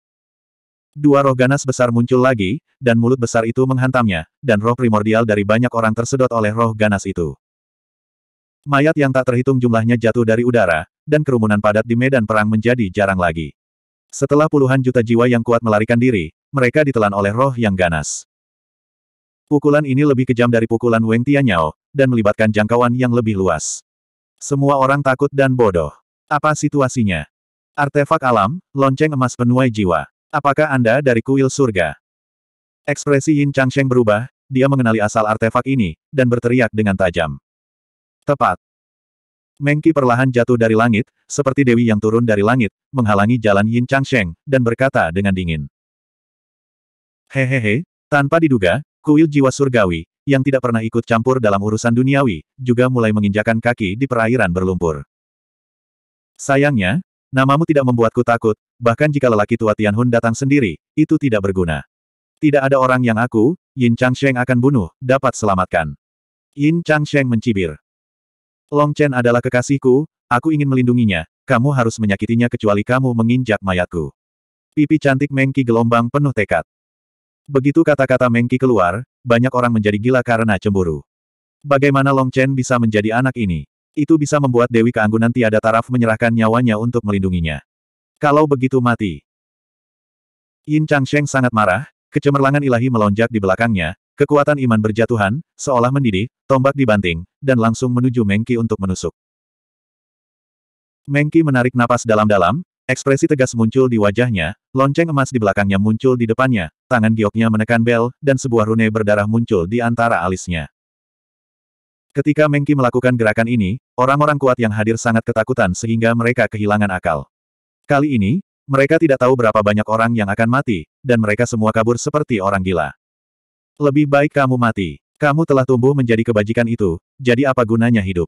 Dua roh ganas besar muncul lagi, dan mulut besar itu menghantamnya, dan roh primordial dari banyak orang tersedot oleh roh ganas itu. Mayat yang tak terhitung jumlahnya jatuh dari udara, dan kerumunan padat di medan perang menjadi jarang lagi. Setelah puluhan juta jiwa yang kuat melarikan diri, mereka ditelan oleh roh yang ganas. Pukulan ini lebih kejam dari pukulan Weng Tianyao, dan melibatkan jangkauan yang lebih luas. Semua orang takut dan bodoh. Apa situasinya? Artefak alam, lonceng emas penuai jiwa. Apakah Anda dari kuil surga? Ekspresi Yin Changsheng berubah, dia mengenali asal artefak ini, dan berteriak dengan tajam. Tepat. Mengki perlahan jatuh dari langit, seperti dewi yang turun dari langit, menghalangi jalan Yin Changsheng, dan berkata dengan dingin. Hehehe, tanpa diduga, kuil jiwa surgawi, yang tidak pernah ikut campur dalam urusan duniawi, juga mulai menginjakan kaki di perairan berlumpur. Sayangnya, namamu tidak membuatku takut, bahkan jika lelaki tua Tianhun datang sendiri, itu tidak berguna. Tidak ada orang yang aku, Yin Changsheng akan bunuh, dapat selamatkan. Yin Changsheng mencibir. Long Chen adalah kekasihku, aku ingin melindunginya, kamu harus menyakitinya kecuali kamu menginjak mayatku. Pipi cantik Mengki gelombang penuh tekad. Begitu kata-kata Mengki keluar, banyak orang menjadi gila karena cemburu. Bagaimana Long Chen bisa menjadi anak ini? Itu bisa membuat Dewi Keanggunan tiada taraf menyerahkan nyawanya untuk melindunginya. Kalau begitu mati. Yin Changsheng sangat marah, kecemerlangan ilahi melonjak di belakangnya, kekuatan iman berjatuhan, seolah mendidih, tombak dibanting, dan langsung menuju Mengki untuk menusuk. Mengki menarik napas dalam-dalam, Ekspresi tegas muncul di wajahnya, lonceng emas di belakangnya muncul di depannya, tangan gioknya menekan bel, dan sebuah rune berdarah muncul di antara alisnya. Ketika Mengki melakukan gerakan ini, orang-orang kuat yang hadir sangat ketakutan sehingga mereka kehilangan akal. Kali ini, mereka tidak tahu berapa banyak orang yang akan mati, dan mereka semua kabur seperti orang gila. Lebih baik kamu mati. Kamu telah tumbuh menjadi kebajikan itu, jadi apa gunanya hidup?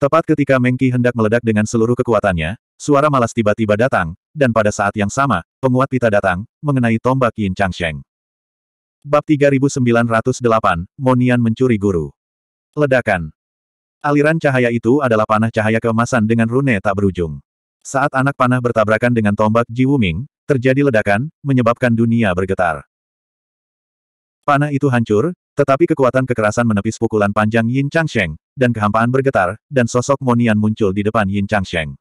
Tepat ketika Mengki hendak meledak dengan seluruh kekuatannya, Suara malas tiba-tiba datang, dan pada saat yang sama, penguat pita datang, mengenai tombak Yin Changsheng. Bab 3908, Monian mencuri guru. Ledakan. Aliran cahaya itu adalah panah cahaya keemasan dengan rune tak berujung. Saat anak panah bertabrakan dengan tombak Ji Wuming, terjadi ledakan, menyebabkan dunia bergetar. Panah itu hancur, tetapi kekuatan kekerasan menepis pukulan panjang Yin Changsheng, dan kehampaan bergetar, dan sosok Monian muncul di depan Yin Changsheng.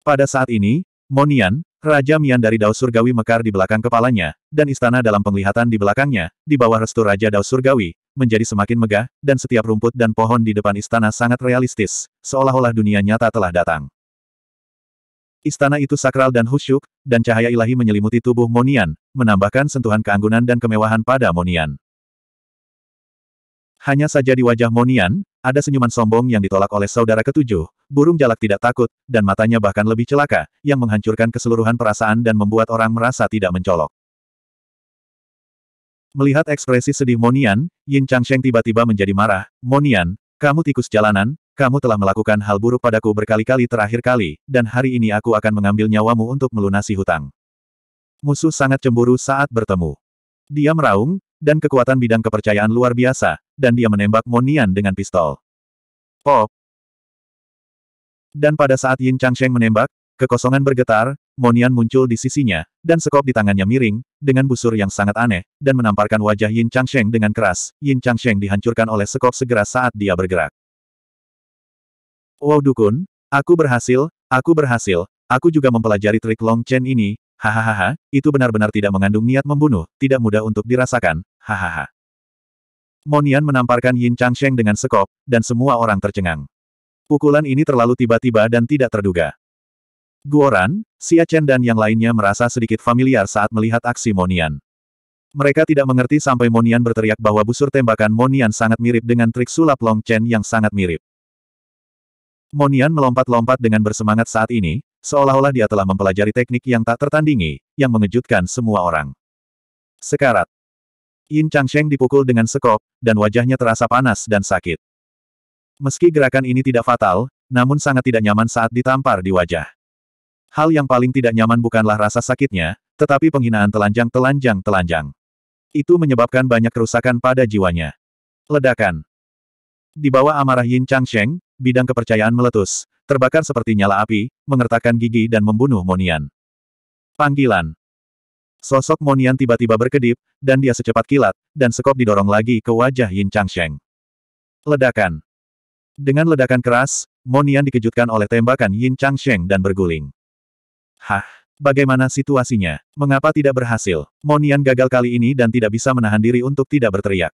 Pada saat ini, Monian, Raja Mian dari Dao Surgawi mekar di belakang kepalanya, dan istana dalam penglihatan di belakangnya, di bawah restu Raja Dao Surgawi, menjadi semakin megah, dan setiap rumput dan pohon di depan istana sangat realistis, seolah-olah dunia nyata telah datang. Istana itu sakral dan khusyuk, dan cahaya ilahi menyelimuti tubuh Monian, menambahkan sentuhan keanggunan dan kemewahan pada Monian. Hanya saja di wajah Monian, ada senyuman sombong yang ditolak oleh saudara ketujuh, burung jalak tidak takut, dan matanya bahkan lebih celaka, yang menghancurkan keseluruhan perasaan dan membuat orang merasa tidak mencolok. Melihat ekspresi sedih Monian, Yin Changsheng tiba-tiba menjadi marah. Monian, kamu tikus jalanan, kamu telah melakukan hal buruk padaku berkali-kali terakhir kali, dan hari ini aku akan mengambil nyawamu untuk melunasi hutang. Musuh sangat cemburu saat bertemu. Dia meraung, dan kekuatan bidang kepercayaan luar biasa, dan dia menembak Monian dengan pistol. Pop! Dan pada saat Yin Changsheng menembak, kekosongan bergetar, Monian muncul di sisinya, dan sekop di tangannya miring, dengan busur yang sangat aneh, dan menamparkan wajah Yin Changsheng dengan keras. Yin Changsheng dihancurkan oleh sekop segera saat dia bergerak. Wow Dukun, aku berhasil, aku berhasil, aku juga mempelajari trik Long Chen ini, Hahaha, itu benar-benar tidak mengandung niat membunuh, tidak mudah untuk dirasakan, hahaha. Monian menamparkan Yin Changsheng dengan sekop, dan semua orang tercengang. Pukulan ini terlalu tiba-tiba dan tidak terduga. Guoran, Xia Chen dan yang lainnya merasa sedikit familiar saat melihat aksi Monian. Mereka tidak mengerti sampai Monian berteriak bahwa busur tembakan Monian sangat mirip dengan trik sulap Long Chen yang sangat mirip. Monian melompat-lompat dengan bersemangat saat ini, seolah-olah dia telah mempelajari teknik yang tak tertandingi, yang mengejutkan semua orang. Sekarat. Yin Changsheng dipukul dengan sekop, dan wajahnya terasa panas dan sakit. Meski gerakan ini tidak fatal, namun sangat tidak nyaman saat ditampar di wajah. Hal yang paling tidak nyaman bukanlah rasa sakitnya, tetapi penghinaan telanjang-telanjang-telanjang. Itu menyebabkan banyak kerusakan pada jiwanya. Ledakan. Di bawah amarah Yin Changsheng, bidang kepercayaan meletus, terbakar seperti nyala api, mengertakkan gigi dan membunuh Monian. Panggilan. Sosok Monian tiba-tiba berkedip, dan dia secepat kilat, dan sekop didorong lagi ke wajah Yin Changsheng. Ledakan. Dengan ledakan keras, Monian dikejutkan oleh tembakan Yin Changsheng dan berguling. Hah? Bagaimana situasinya? Mengapa tidak berhasil? Monian gagal kali ini dan tidak bisa menahan diri untuk tidak berteriak.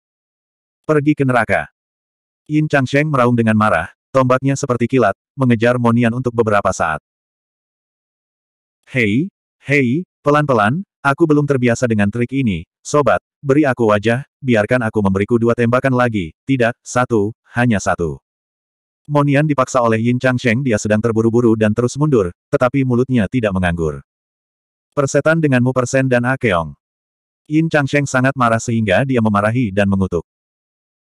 Pergi ke neraka. Yin Changsheng meraung dengan marah, tombaknya seperti kilat, mengejar Monian untuk beberapa saat. Hei, hei, pelan-pelan, Aku belum terbiasa dengan trik ini, sobat, beri aku wajah, biarkan aku memberiku dua tembakan lagi, tidak, satu, hanya satu. Monian dipaksa oleh Yin Changsheng dia sedang terburu-buru dan terus mundur, tetapi mulutnya tidak menganggur. Persetan denganmu persen dan Akeong. Yin Changsheng sangat marah sehingga dia memarahi dan mengutuk.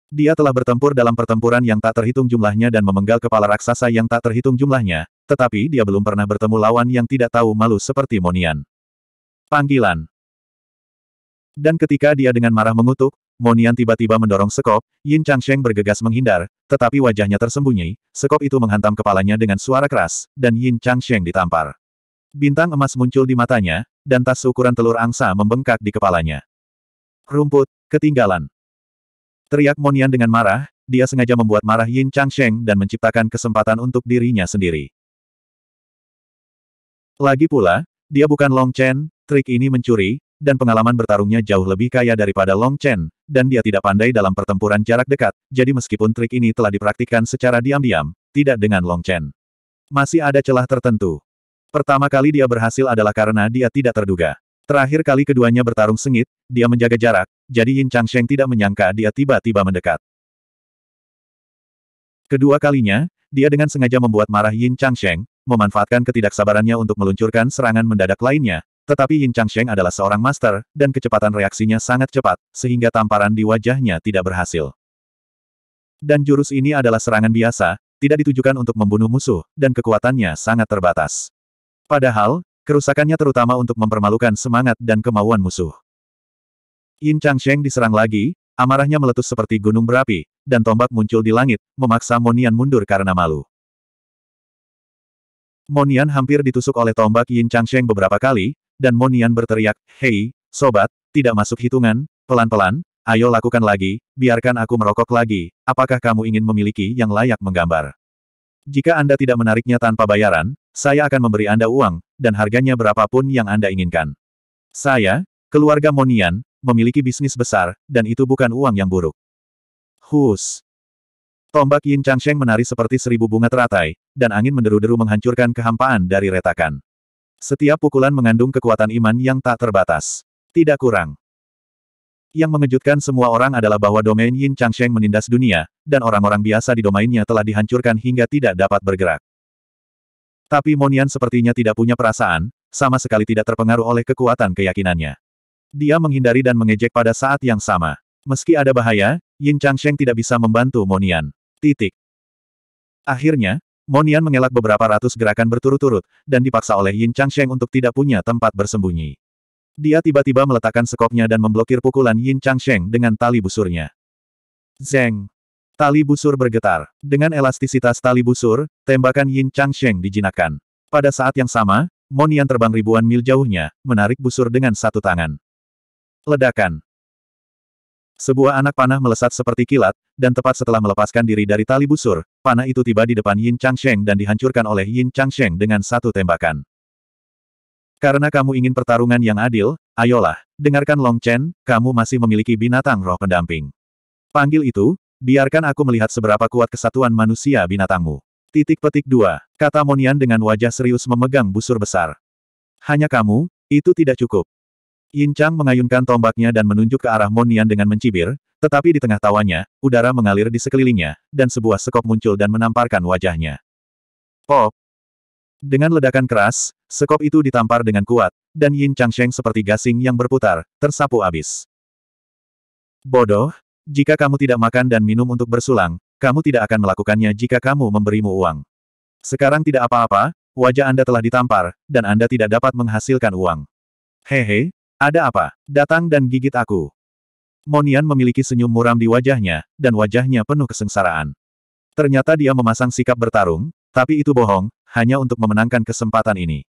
Dia telah bertempur dalam pertempuran yang tak terhitung jumlahnya dan memenggal kepala raksasa yang tak terhitung jumlahnya, tetapi dia belum pernah bertemu lawan yang tidak tahu malu seperti Monian. Panggilan. Dan ketika dia dengan marah mengutuk, Monian tiba-tiba mendorong sekop, Yin Changsheng bergegas menghindar, tetapi wajahnya tersembunyi, sekop itu menghantam kepalanya dengan suara keras, dan Yin Changsheng ditampar. Bintang emas muncul di matanya, dan tas ukuran telur angsa membengkak di kepalanya. Rumput, ketinggalan. Teriak Monian dengan marah, dia sengaja membuat marah Yin Changsheng dan menciptakan kesempatan untuk dirinya sendiri. Lagi pula, dia bukan Long Chen, Trik ini mencuri, dan pengalaman bertarungnya jauh lebih kaya daripada Long Chen, dan dia tidak pandai dalam pertempuran jarak dekat, jadi meskipun trik ini telah dipraktikkan secara diam-diam, tidak dengan Long Chen. Masih ada celah tertentu. Pertama kali dia berhasil adalah karena dia tidak terduga. Terakhir kali keduanya bertarung sengit, dia menjaga jarak, jadi Yin Changsheng tidak menyangka dia tiba-tiba mendekat. Kedua kalinya, dia dengan sengaja membuat marah Yin Changsheng, memanfaatkan ketidaksabarannya untuk meluncurkan serangan mendadak lainnya, tetapi Yin Changsheng adalah seorang master, dan kecepatan reaksinya sangat cepat, sehingga tamparan di wajahnya tidak berhasil. Dan jurus ini adalah serangan biasa, tidak ditujukan untuk membunuh musuh, dan kekuatannya sangat terbatas. Padahal, kerusakannya terutama untuk mempermalukan semangat dan kemauan musuh. Yin Changsheng diserang lagi, amarahnya meletus seperti gunung berapi, dan tombak muncul di langit, memaksa Monian mundur karena malu. Monian hampir ditusuk oleh tombak Yin Changsheng beberapa kali, dan Monian berteriak, Hei, sobat, tidak masuk hitungan, pelan-pelan, ayo lakukan lagi, biarkan aku merokok lagi, apakah kamu ingin memiliki yang layak menggambar? Jika Anda tidak menariknya tanpa bayaran, saya akan memberi Anda uang, dan harganya berapapun yang Anda inginkan. Saya, keluarga Monian, memiliki bisnis besar, dan itu bukan uang yang buruk. Hus. Tombak Yin Changsheng menari seperti seribu bunga teratai, dan angin menderu-deru menghancurkan kehampaan dari retakan. Setiap pukulan mengandung kekuatan iman yang tak terbatas. Tidak kurang. Yang mengejutkan semua orang adalah bahwa domain Yin Changsheng menindas dunia, dan orang-orang biasa di domainnya telah dihancurkan hingga tidak dapat bergerak. Tapi Monian sepertinya tidak punya perasaan, sama sekali tidak terpengaruh oleh kekuatan keyakinannya. Dia menghindari dan mengejek pada saat yang sama. Meski ada bahaya, Yin Changsheng tidak bisa membantu Monian. Titik. Akhirnya, Monian mengelak beberapa ratus gerakan berturut-turut, dan dipaksa oleh Yin Changsheng untuk tidak punya tempat bersembunyi. Dia tiba-tiba meletakkan sekopnya dan memblokir pukulan Yin Changsheng dengan tali busurnya. Zeng! Tali busur bergetar. Dengan elastisitas tali busur, tembakan Yin Changsheng dijinakkan. Pada saat yang sama, Monian terbang ribuan mil jauhnya, menarik busur dengan satu tangan. Ledakan. Sebuah anak panah melesat seperti kilat, dan tepat setelah melepaskan diri dari tali busur, panah itu tiba di depan Yin Changsheng dan dihancurkan oleh Yin Changsheng dengan satu tembakan. Karena kamu ingin pertarungan yang adil, ayolah, dengarkan Long Chen, kamu masih memiliki binatang roh pendamping. Panggil itu, biarkan aku melihat seberapa kuat kesatuan manusia binatangmu. Titik petik dua, kata Monian dengan wajah serius memegang busur besar. Hanya kamu, itu tidak cukup. Yin Chang mengayunkan tombaknya dan menunjuk ke arah Monian dengan mencibir, tetapi di tengah tawanya, udara mengalir di sekelilingnya, dan sebuah sekop muncul dan menamparkan wajahnya. Pop! Dengan ledakan keras, sekop itu ditampar dengan kuat, dan Yin Chang Sheng seperti gasing yang berputar, tersapu abis. Bodoh, jika kamu tidak makan dan minum untuk bersulang, kamu tidak akan melakukannya jika kamu memberimu uang. Sekarang tidak apa-apa, wajah Anda telah ditampar, dan Anda tidak dapat menghasilkan uang. Hehe, ada apa? Datang dan gigit aku. Monian memiliki senyum muram di wajahnya, dan wajahnya penuh kesengsaraan. Ternyata dia memasang sikap bertarung, tapi itu bohong, hanya untuk memenangkan kesempatan ini.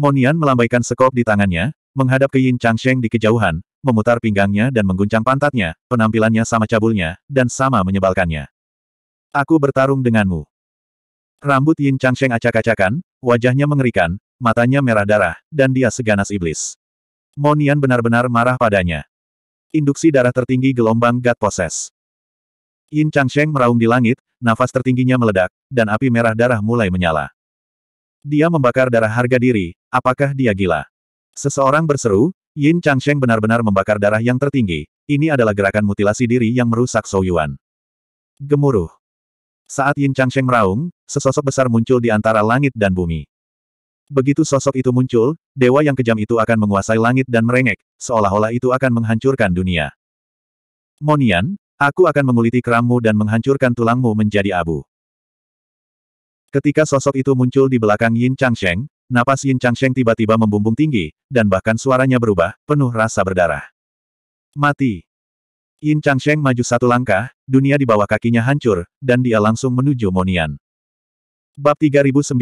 Monian melambaikan sekop di tangannya, menghadap ke Yin Changsheng di kejauhan, memutar pinggangnya dan mengguncang pantatnya, penampilannya sama cabulnya, dan sama menyebalkannya. Aku bertarung denganmu. Rambut Yin Changsheng acak-acakan, wajahnya mengerikan, matanya merah darah, dan dia seganas iblis. Monian benar-benar marah padanya. Induksi darah tertinggi gelombang God Possess. Yin Changsheng meraung di langit, nafas tertingginya meledak, dan api merah darah mulai menyala. Dia membakar darah harga diri, apakah dia gila? Seseorang berseru, Yin Changsheng benar-benar membakar darah yang tertinggi, ini adalah gerakan mutilasi diri yang merusak Sou Yuan. Gemuruh. Saat Yin Changsheng meraung, sesosok besar muncul di antara langit dan bumi. Begitu sosok itu muncul, dewa yang kejam itu akan menguasai langit dan merengek, seolah-olah itu akan menghancurkan dunia. Monian, aku akan menguliti kerammu dan menghancurkan tulangmu menjadi abu. Ketika sosok itu muncul di belakang Yin Changsheng, napas Yin Changsheng tiba-tiba membumbung tinggi, dan bahkan suaranya berubah, penuh rasa berdarah. Mati. Yin Changsheng maju satu langkah, dunia di bawah kakinya hancur, dan dia langsung menuju Monian. Bab 3909,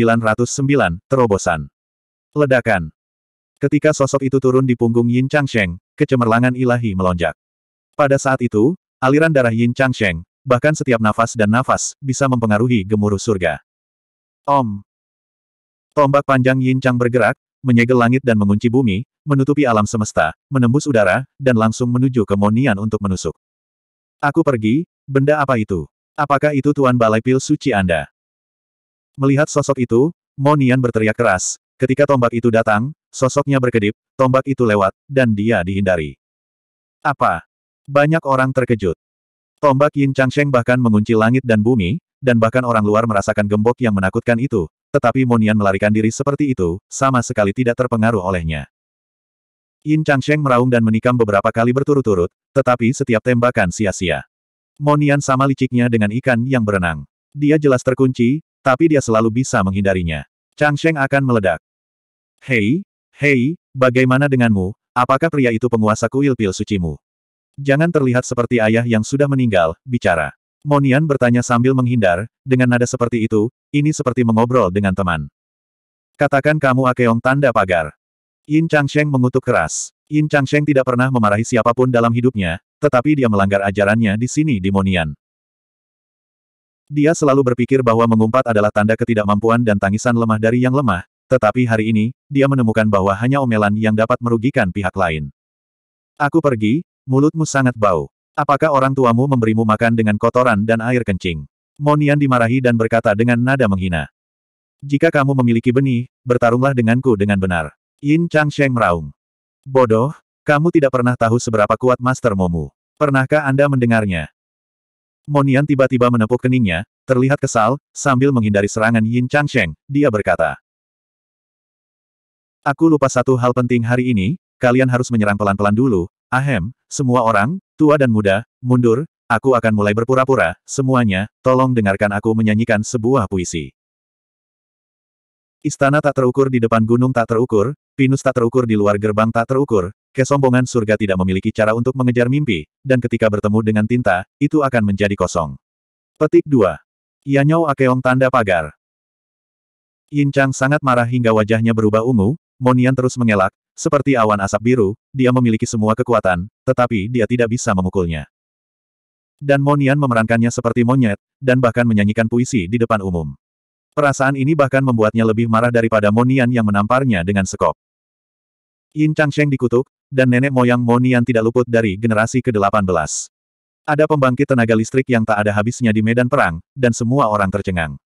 Terobosan. Ledakan. Ketika sosok itu turun di punggung Yin Changsheng, kecemerlangan ilahi melonjak. Pada saat itu, aliran darah Yin Changsheng, bahkan setiap nafas dan nafas, bisa mempengaruhi gemuruh surga. Om. Tombak panjang Yin Chang bergerak, menyegel langit dan mengunci bumi, menutupi alam semesta, menembus udara, dan langsung menuju ke Monian untuk menusuk. Aku pergi, benda apa itu? Apakah itu Tuan Balai Pil Suci Anda? Melihat sosok itu, Monian berteriak keras. Ketika tombak itu datang, sosoknya berkedip, tombak itu lewat, dan dia dihindari. Apa? Banyak orang terkejut. Tombak Yin Changsheng bahkan mengunci langit dan bumi, dan bahkan orang luar merasakan gembok yang menakutkan itu, tetapi Monian melarikan diri seperti itu, sama sekali tidak terpengaruh olehnya. Yin Changsheng meraung dan menikam beberapa kali berturut-turut, tetapi setiap tembakan sia-sia. Monian sama liciknya dengan ikan yang berenang. Dia jelas terkunci, tapi dia selalu bisa menghindarinya. Chang Sheng akan meledak. Hei, hei, bagaimana denganmu, apakah pria itu penguasa kuil pil sucimu? Jangan terlihat seperti ayah yang sudah meninggal, bicara. Monian bertanya sambil menghindar, dengan nada seperti itu, ini seperti mengobrol dengan teman. Katakan kamu Akeong tanda pagar. Yin Chang Changsheng mengutuk keras. Yin Chang Changsheng tidak pernah memarahi siapapun dalam hidupnya, tetapi dia melanggar ajarannya di sini di Monian. Dia selalu berpikir bahwa mengumpat adalah tanda ketidakmampuan dan tangisan lemah dari yang lemah, tetapi hari ini, dia menemukan bahwa hanya omelan yang dapat merugikan pihak lain. Aku pergi, mulutmu sangat bau. Apakah orang tuamu memberimu makan dengan kotoran dan air kencing? Monian dimarahi dan berkata dengan nada menghina. Jika kamu memiliki benih, bertarunglah denganku dengan benar. Yin Chang Sheng meraung. Bodoh, kamu tidak pernah tahu seberapa kuat Master Momu. Pernahkah Anda mendengarnya? Monian tiba-tiba menepuk keningnya, terlihat kesal, sambil menghindari serangan Yin Changsheng, dia berkata. Aku lupa satu hal penting hari ini, kalian harus menyerang pelan-pelan dulu, ahem, semua orang, tua dan muda, mundur, aku akan mulai berpura-pura, semuanya, tolong dengarkan aku menyanyikan sebuah puisi. Istana tak terukur di depan gunung tak terukur, pinus tak terukur di luar gerbang tak terukur, kesombongan surga tidak memiliki cara untuk mengejar mimpi, dan ketika bertemu dengan tinta, itu akan menjadi kosong. Petik 2. Yanyao Akeong tanda pagar. Yin Chang sangat marah hingga wajahnya berubah ungu, Monian terus mengelak, seperti awan asap biru, dia memiliki semua kekuatan, tetapi dia tidak bisa memukulnya. Dan Monian memerankannya seperti monyet, dan bahkan menyanyikan puisi di depan umum. Perasaan ini bahkan membuatnya lebih marah daripada Monian yang menamparnya dengan sekop. Yin Changsheng dikutuk, dan nenek moyang Moni yang tidak luput dari generasi ke-18. Ada pembangkit tenaga listrik yang tak ada habisnya di medan perang, dan semua orang tercengang.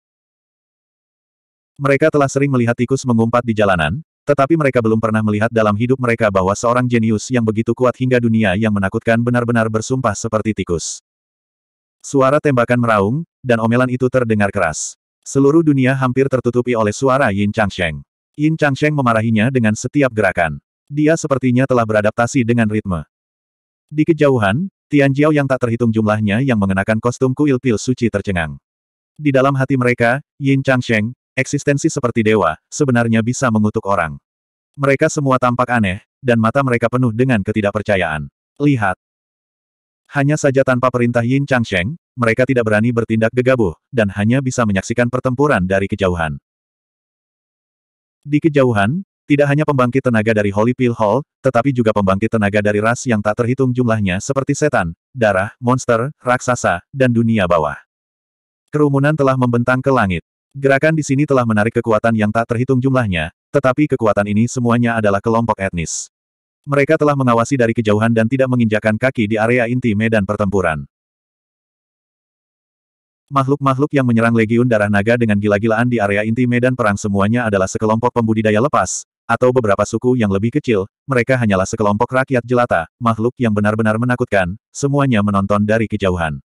Mereka telah sering melihat tikus mengumpat di jalanan, tetapi mereka belum pernah melihat dalam hidup mereka bahwa seorang jenius yang begitu kuat hingga dunia yang menakutkan benar-benar bersumpah seperti tikus. Suara tembakan meraung, dan omelan itu terdengar keras. Seluruh dunia hampir tertutupi oleh suara Yin Changsheng. Yin Changsheng memarahinya dengan setiap gerakan. Dia sepertinya telah beradaptasi dengan ritme. Di kejauhan, Tianjiao yang tak terhitung jumlahnya yang mengenakan kostum kuil pil suci tercengang. Di dalam hati mereka, Yin Changsheng, eksistensi seperti dewa, sebenarnya bisa mengutuk orang. Mereka semua tampak aneh, dan mata mereka penuh dengan ketidakpercayaan. Lihat. Hanya saja tanpa perintah Yin Changsheng, mereka tidak berani bertindak gegabah, dan hanya bisa menyaksikan pertempuran dari kejauhan. Di kejauhan, tidak hanya pembangkit tenaga dari Holy Pill Hall, tetapi juga pembangkit tenaga dari ras yang tak terhitung jumlahnya seperti setan, darah, monster, raksasa, dan dunia bawah. Kerumunan telah membentang ke langit. Gerakan di sini telah menarik kekuatan yang tak terhitung jumlahnya, tetapi kekuatan ini semuanya adalah kelompok etnis. Mereka telah mengawasi dari kejauhan dan tidak menginjakan kaki di area inti medan pertempuran. Makhluk-makhluk yang menyerang Legiun Darah Naga dengan gila-gilaan di area inti medan perang semuanya adalah sekelompok pembudidaya lepas, atau beberapa suku yang lebih kecil, mereka hanyalah sekelompok rakyat jelata, makhluk yang benar-benar menakutkan, semuanya menonton dari kejauhan.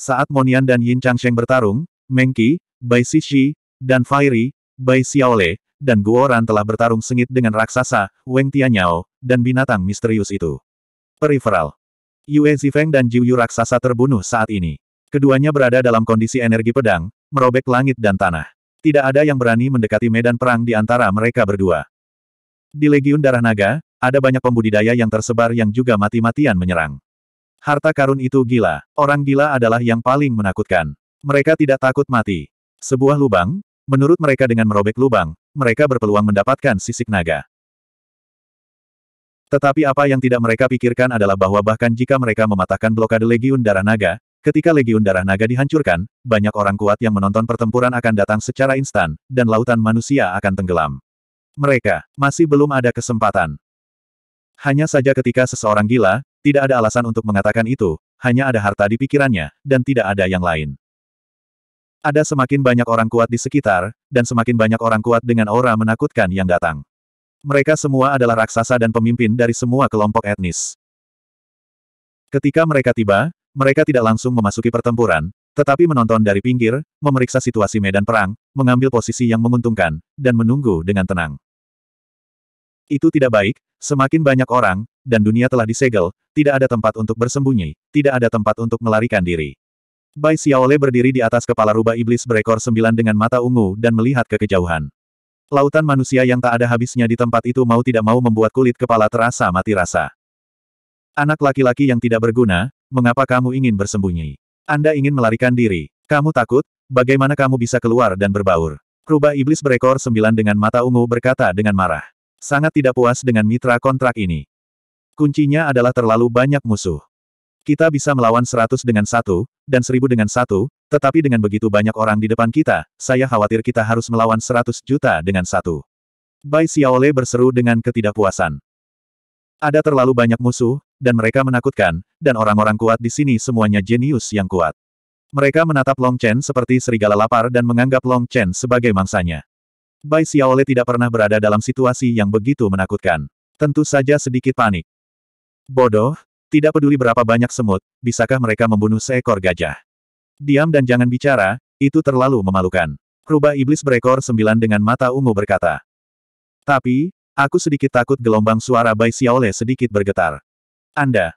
Saat Monian dan Yin Changsheng bertarung, Mengqi, Bai Sisi, dan Fairy, Bai Xiaole, dan Guoran telah bertarung sengit dengan raksasa, Weng Tianyao, dan binatang misterius itu. Peripheral. Yue Zifeng dan Jiuyu raksasa terbunuh saat ini. Keduanya berada dalam kondisi energi pedang, merobek langit dan tanah. Tidak ada yang berani mendekati medan perang di antara mereka berdua. Di Legiun Darah Naga, ada banyak pembudidaya yang tersebar yang juga mati-matian menyerang. Harta karun itu gila. Orang gila adalah yang paling menakutkan. Mereka tidak takut mati. Sebuah lubang, menurut mereka dengan merobek lubang, mereka berpeluang mendapatkan sisik naga. Tetapi apa yang tidak mereka pikirkan adalah bahwa bahkan jika mereka mematahkan blokade Legiun Darah Naga, Ketika Legiun Darah Naga dihancurkan, banyak orang kuat yang menonton pertempuran akan datang secara instan, dan lautan manusia akan tenggelam. Mereka masih belum ada kesempatan. Hanya saja ketika seseorang gila, tidak ada alasan untuk mengatakan itu, hanya ada harta di pikirannya, dan tidak ada yang lain. Ada semakin banyak orang kuat di sekitar, dan semakin banyak orang kuat dengan aura menakutkan yang datang. Mereka semua adalah raksasa dan pemimpin dari semua kelompok etnis. Ketika mereka tiba, mereka tidak langsung memasuki pertempuran, tetapi menonton dari pinggir, memeriksa situasi medan perang, mengambil posisi yang menguntungkan, dan menunggu dengan tenang. Itu tidak baik, semakin banyak orang, dan dunia telah disegel, tidak ada tempat untuk bersembunyi, tidak ada tempat untuk melarikan diri. Bai Xiaole berdiri di atas kepala rubah iblis berekor sembilan dengan mata ungu dan melihat ke kejauhan. Lautan manusia yang tak ada habisnya di tempat itu mau tidak mau membuat kulit kepala terasa mati rasa. Anak laki-laki yang tidak berguna, Mengapa kamu ingin bersembunyi? Anda ingin melarikan diri. Kamu takut? Bagaimana kamu bisa keluar dan berbaur? Rubah iblis berekor sembilan dengan mata ungu berkata dengan marah. Sangat tidak puas dengan mitra kontrak ini. Kuncinya adalah terlalu banyak musuh. Kita bisa melawan seratus dengan satu, dan seribu dengan satu, tetapi dengan begitu banyak orang di depan kita, saya khawatir kita harus melawan seratus juta dengan satu. Bai Xiaole berseru dengan ketidakpuasan. Ada terlalu banyak musuh, dan mereka menakutkan, dan orang-orang kuat di sini semuanya jenius yang kuat. Mereka menatap Long Chen seperti serigala lapar dan menganggap Long Chen sebagai mangsanya. Bai Xiaole tidak pernah berada dalam situasi yang begitu menakutkan. Tentu saja sedikit panik. Bodoh, tidak peduli berapa banyak semut, bisakah mereka membunuh seekor gajah? Diam dan jangan bicara, itu terlalu memalukan. Rubah iblis berekor sembilan dengan mata ungu berkata. Tapi, aku sedikit takut gelombang suara Bai Xiaole sedikit bergetar. Anda.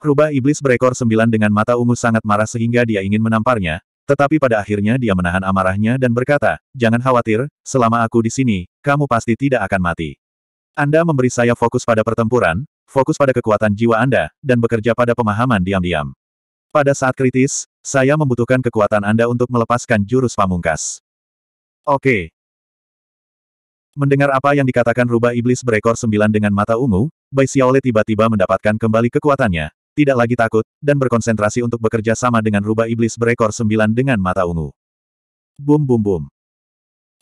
Rubah iblis berekor sembilan dengan mata ungu sangat marah sehingga dia ingin menamparnya, tetapi pada akhirnya dia menahan amarahnya dan berkata, Jangan khawatir, selama aku di sini, kamu pasti tidak akan mati. Anda memberi saya fokus pada pertempuran, fokus pada kekuatan jiwa Anda, dan bekerja pada pemahaman diam-diam. Pada saat kritis, saya membutuhkan kekuatan Anda untuk melepaskan jurus pamungkas. Oke, Mendengar apa yang dikatakan rubah iblis berekor sembilan dengan mata ungu, Bai Xiaole tiba-tiba mendapatkan kembali kekuatannya, tidak lagi takut, dan berkonsentrasi untuk bekerja sama dengan rubah iblis berekor sembilan dengan mata ungu. Bum bum bum.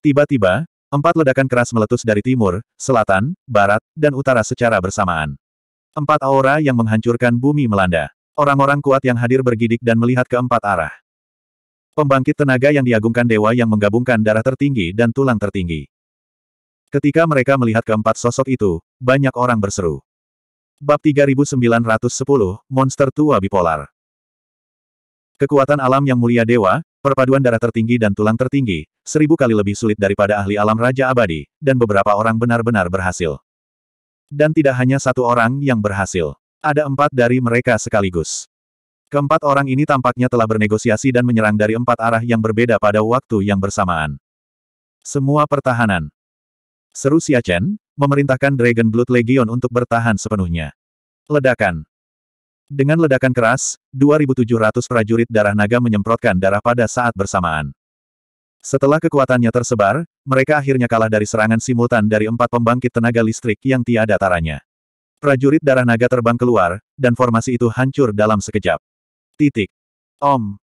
Tiba-tiba, empat ledakan keras meletus dari timur, selatan, barat, dan utara secara bersamaan. Empat aura yang menghancurkan bumi melanda. Orang-orang kuat yang hadir bergidik dan melihat ke empat arah. Pembangkit tenaga yang diagungkan dewa yang menggabungkan darah tertinggi dan tulang tertinggi. Ketika mereka melihat keempat sosok itu, banyak orang berseru. Bab 3910, Monster Tua Bipolar Kekuatan alam yang mulia dewa, perpaduan darah tertinggi dan tulang tertinggi, seribu kali lebih sulit daripada ahli alam Raja Abadi, dan beberapa orang benar-benar berhasil. Dan tidak hanya satu orang yang berhasil. Ada empat dari mereka sekaligus. Keempat orang ini tampaknya telah bernegosiasi dan menyerang dari empat arah yang berbeda pada waktu yang bersamaan. Semua pertahanan, Seru Xia Chen, memerintahkan Dragon Blood Legion untuk bertahan sepenuhnya. Ledakan. Dengan ledakan keras, 2.700 prajurit darah naga menyemprotkan darah pada saat bersamaan. Setelah kekuatannya tersebar, mereka akhirnya kalah dari serangan simultan dari empat pembangkit tenaga listrik yang tiada taranya. Prajurit darah naga terbang keluar, dan formasi itu hancur dalam sekejap. Titik. Om.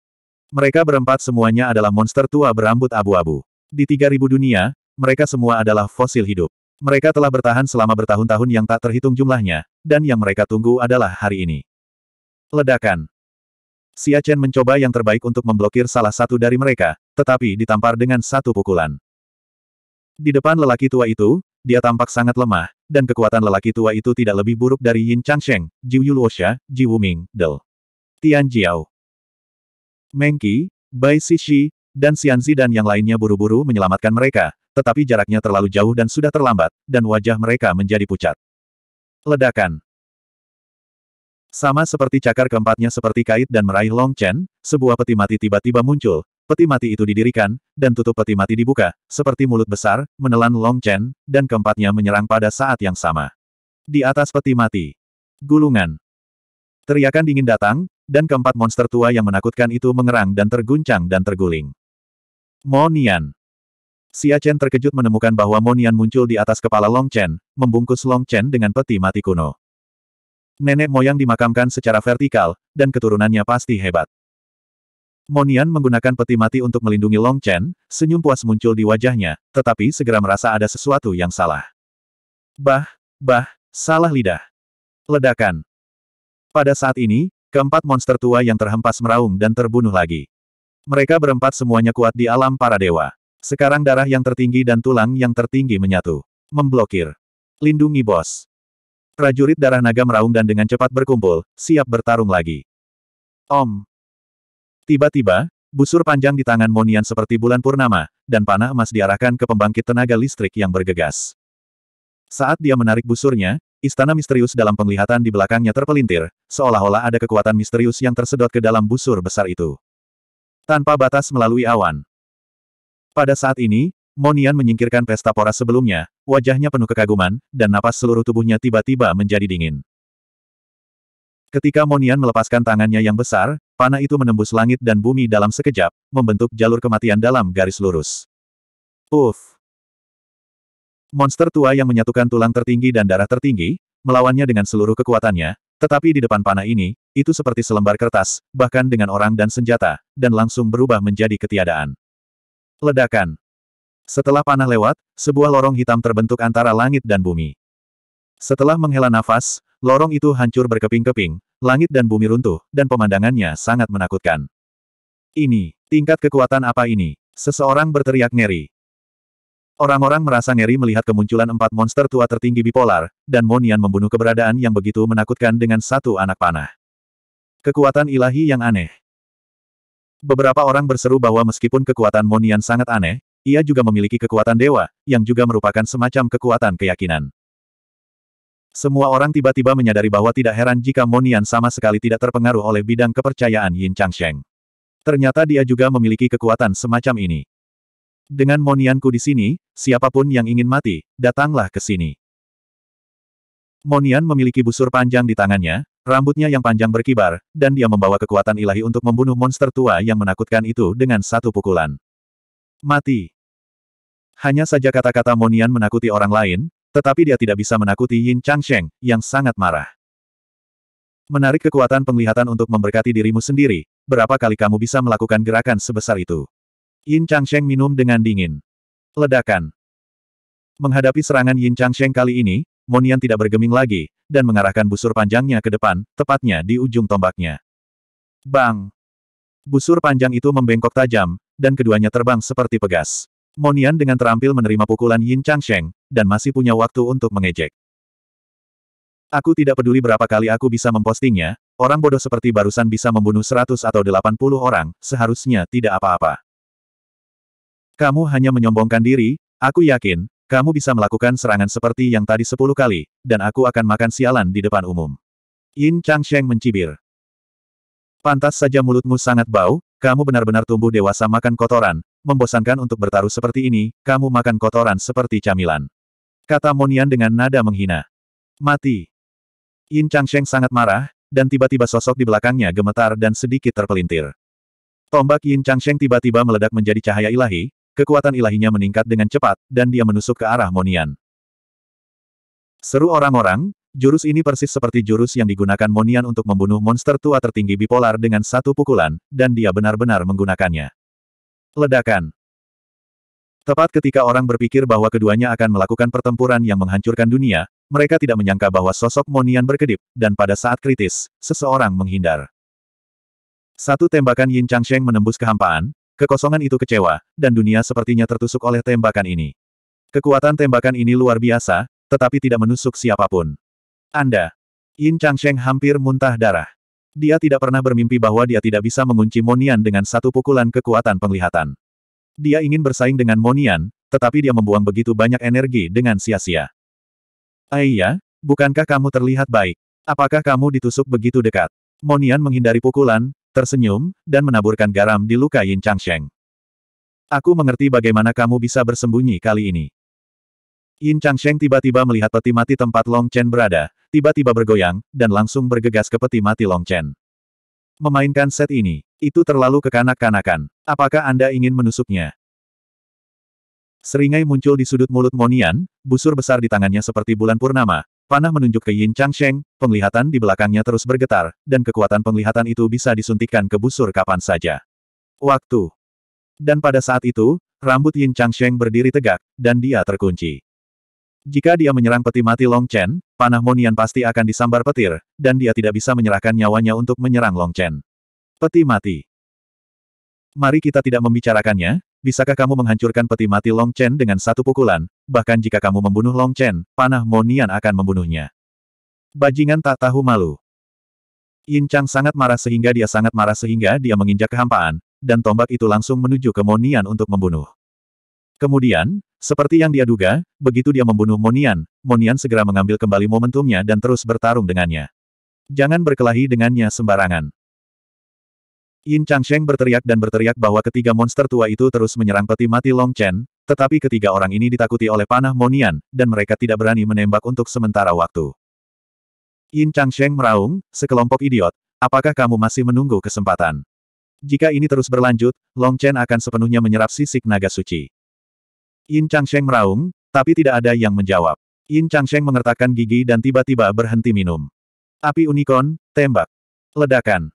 Mereka berempat semuanya adalah monster tua berambut abu-abu. Di 3000 dunia, mereka semua adalah fosil hidup. Mereka telah bertahan selama bertahun-tahun yang tak terhitung jumlahnya, dan yang mereka tunggu adalah hari ini. Ledakan. Xia Chen mencoba yang terbaik untuk memblokir salah satu dari mereka, tetapi ditampar dengan satu pukulan. Di depan lelaki tua itu, dia tampak sangat lemah, dan kekuatan lelaki tua itu tidak lebih buruk dari Yin Changsheng, Jiu Yuluosha, Ji Wuming, Del. Tian Jiao. Mengqi, Bai Sishi, dan Xianzi dan yang lainnya buru-buru menyelamatkan mereka, tetapi jaraknya terlalu jauh dan sudah terlambat, dan wajah mereka menjadi pucat. Ledakan Sama seperti cakar keempatnya seperti kait dan meraih Long Chen, sebuah peti mati tiba-tiba muncul, peti mati itu didirikan, dan tutup peti mati dibuka, seperti mulut besar, menelan Long Chen, dan keempatnya menyerang pada saat yang sama. Di atas peti mati. Gulungan. Teriakan dingin datang, dan keempat monster tua yang menakutkan itu mengerang dan terguncang dan terguling. Monian. Xia Chen terkejut menemukan bahwa Monian muncul di atas kepala Long Chen, membungkus Long Chen dengan peti mati kuno. Nenek moyang dimakamkan secara vertikal, dan keturunannya pasti hebat. Monian menggunakan peti mati untuk melindungi Long Chen, senyum puas muncul di wajahnya, tetapi segera merasa ada sesuatu yang salah. Bah, bah, salah lidah. Ledakan. Pada saat ini, keempat monster tua yang terhempas meraung dan terbunuh lagi. Mereka berempat semuanya kuat di alam para dewa. Sekarang darah yang tertinggi dan tulang yang tertinggi menyatu. Memblokir. Lindungi bos. Prajurit darah naga meraung dan dengan cepat berkumpul, siap bertarung lagi. Om. Tiba-tiba, busur panjang di tangan Monian seperti bulan purnama, dan panah emas diarahkan ke pembangkit tenaga listrik yang bergegas. Saat dia menarik busurnya, istana misterius dalam penglihatan di belakangnya terpelintir, seolah-olah ada kekuatan misterius yang tersedot ke dalam busur besar itu. Tanpa batas melalui awan. Pada saat ini, Monian menyingkirkan pesta pora sebelumnya, wajahnya penuh kekaguman, dan napas seluruh tubuhnya tiba-tiba menjadi dingin. Ketika Monian melepaskan tangannya yang besar, panah itu menembus langit dan bumi dalam sekejap, membentuk jalur kematian dalam garis lurus. Uff! Monster tua yang menyatukan tulang tertinggi dan darah tertinggi, melawannya dengan seluruh kekuatannya, tetapi di depan panah ini, itu seperti selembar kertas, bahkan dengan orang dan senjata, dan langsung berubah menjadi ketiadaan. Ledakan. Setelah panah lewat, sebuah lorong hitam terbentuk antara langit dan bumi. Setelah menghela nafas, lorong itu hancur berkeping-keping, langit dan bumi runtuh, dan pemandangannya sangat menakutkan. Ini, tingkat kekuatan apa ini? Seseorang berteriak ngeri. Orang-orang merasa ngeri melihat kemunculan empat monster tua tertinggi bipolar, dan Monian membunuh keberadaan yang begitu menakutkan dengan satu anak panah. Kekuatan ilahi yang aneh. Beberapa orang berseru bahwa meskipun kekuatan Monian sangat aneh, ia juga memiliki kekuatan dewa, yang juga merupakan semacam kekuatan keyakinan. Semua orang tiba-tiba menyadari bahwa tidak heran jika Monian sama sekali tidak terpengaruh oleh bidang kepercayaan Yin Changsheng. Ternyata dia juga memiliki kekuatan semacam ini. Dengan Monianku di sini, siapapun yang ingin mati, datanglah ke sini. Monian memiliki busur panjang di tangannya, Rambutnya yang panjang berkibar, dan dia membawa kekuatan ilahi untuk membunuh monster tua yang menakutkan itu dengan satu pukulan. Mati. Hanya saja kata-kata Monian menakuti orang lain, tetapi dia tidak bisa menakuti Yin Changsheng, yang sangat marah. Menarik kekuatan penglihatan untuk memberkati dirimu sendiri, berapa kali kamu bisa melakukan gerakan sebesar itu? Yin Changsheng minum dengan dingin. Ledakan. Menghadapi serangan Yin Changsheng kali ini, Monian tidak bergeming lagi, dan mengarahkan busur panjangnya ke depan, tepatnya di ujung tombaknya. Bang! Busur panjang itu membengkok tajam, dan keduanya terbang seperti pegas. Monian dengan terampil menerima pukulan Yin Changsheng, dan masih punya waktu untuk mengejek. Aku tidak peduli berapa kali aku bisa mempostingnya, orang bodoh seperti barusan bisa membunuh 100 atau 80 orang, seharusnya tidak apa-apa. Kamu hanya menyombongkan diri, aku yakin, kamu bisa melakukan serangan seperti yang tadi sepuluh kali, dan aku akan makan sialan di depan umum. Yin Changsheng mencibir. Pantas saja mulutmu sangat bau, kamu benar-benar tumbuh dewasa makan kotoran, membosankan untuk bertaruh seperti ini, kamu makan kotoran seperti camilan. Kata Monian dengan nada menghina. Mati. Yin Changsheng sangat marah, dan tiba-tiba sosok di belakangnya gemetar dan sedikit terpelintir. Tombak Yin Changsheng tiba-tiba meledak menjadi cahaya ilahi, Kekuatan ilahinya meningkat dengan cepat, dan dia menusuk ke arah Monian. Seru orang-orang, jurus ini persis seperti jurus yang digunakan Monian untuk membunuh monster tua tertinggi bipolar dengan satu pukulan, dan dia benar-benar menggunakannya. Ledakan. Tepat ketika orang berpikir bahwa keduanya akan melakukan pertempuran yang menghancurkan dunia, mereka tidak menyangka bahwa sosok Monian berkedip, dan pada saat kritis, seseorang menghindar. Satu tembakan Yin Changsheng menembus kehampaan, Kekosongan itu kecewa, dan dunia sepertinya tertusuk oleh tembakan ini. Kekuatan tembakan ini luar biasa, tetapi tidak menusuk siapapun. Anda. Yin Changsheng hampir muntah darah. Dia tidak pernah bermimpi bahwa dia tidak bisa mengunci Monian dengan satu pukulan kekuatan penglihatan. Dia ingin bersaing dengan Monian, tetapi dia membuang begitu banyak energi dengan sia-sia. Aiyah, eh bukankah kamu terlihat baik? Apakah kamu ditusuk begitu dekat? Monian menghindari pukulan, tersenyum, dan menaburkan garam di luka Yin Changsheng. Aku mengerti bagaimana kamu bisa bersembunyi kali ini. Yin Changsheng tiba-tiba melihat peti mati tempat Long Chen berada, tiba-tiba bergoyang, dan langsung bergegas ke peti mati Long Chen. Memainkan set ini, itu terlalu kekanak-kanakan. Apakah Anda ingin menusuknya? Seringai muncul di sudut mulut Monian, busur besar di tangannya seperti bulan purnama, Panah menunjuk ke Yin Changsheng, penglihatan di belakangnya terus bergetar, dan kekuatan penglihatan itu bisa disuntikkan ke busur kapan saja. Waktu. Dan pada saat itu, rambut Yin Changsheng berdiri tegak, dan dia terkunci. Jika dia menyerang peti mati Long Chen, panah Monian pasti akan disambar petir, dan dia tidak bisa menyerahkan nyawanya untuk menyerang Long Chen. Peti mati. Mari kita tidak membicarakannya, bisakah kamu menghancurkan peti mati Long Chen dengan satu pukulan, bahkan jika kamu membunuh Long Chen, panah Monian akan membunuhnya. Bajingan tak tahu malu. Yin Chang sangat marah sehingga dia sangat marah sehingga dia menginjak kehampaan, dan tombak itu langsung menuju ke Monian untuk membunuh. Kemudian, seperti yang dia duga, begitu dia membunuh Monian, Monian segera mengambil kembali momentumnya dan terus bertarung dengannya. Jangan berkelahi dengannya sembarangan. Yin Changsheng berteriak dan berteriak bahwa ketiga monster tua itu terus menyerang peti mati Long Chen, tetapi ketiga orang ini ditakuti oleh panah Monian, dan mereka tidak berani menembak untuk sementara waktu. Yin Changsheng meraung, sekelompok idiot, apakah kamu masih menunggu kesempatan? Jika ini terus berlanjut, Long Chen akan sepenuhnya menyerap sisik naga suci. Yin Changsheng meraung, tapi tidak ada yang menjawab. Yin Changsheng mengertakkan gigi dan tiba-tiba berhenti minum. Api unicorn, tembak. Ledakan.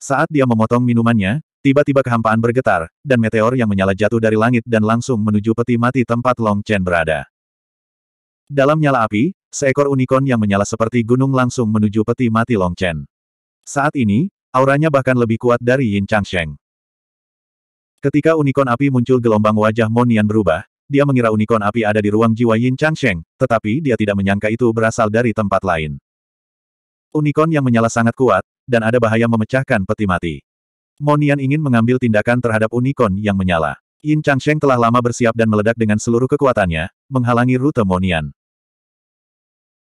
Saat dia memotong minumannya, tiba-tiba kehampaan bergetar, dan meteor yang menyala jatuh dari langit dan langsung menuju peti mati tempat Long Chen berada. Dalam nyala api, seekor unicorn yang menyala seperti gunung langsung menuju peti mati Long Chen. Saat ini, auranya bahkan lebih kuat dari Yin Changsheng. Ketika unicorn api muncul gelombang wajah Monian berubah, dia mengira unicorn api ada di ruang jiwa Yin Changsheng, tetapi dia tidak menyangka itu berasal dari tempat lain. Unicorn yang menyala sangat kuat, dan ada bahaya memecahkan peti mati. Monian ingin mengambil tindakan terhadap unicorn yang menyala. Yin Changsheng telah lama bersiap dan meledak dengan seluruh kekuatannya, menghalangi rute Monian.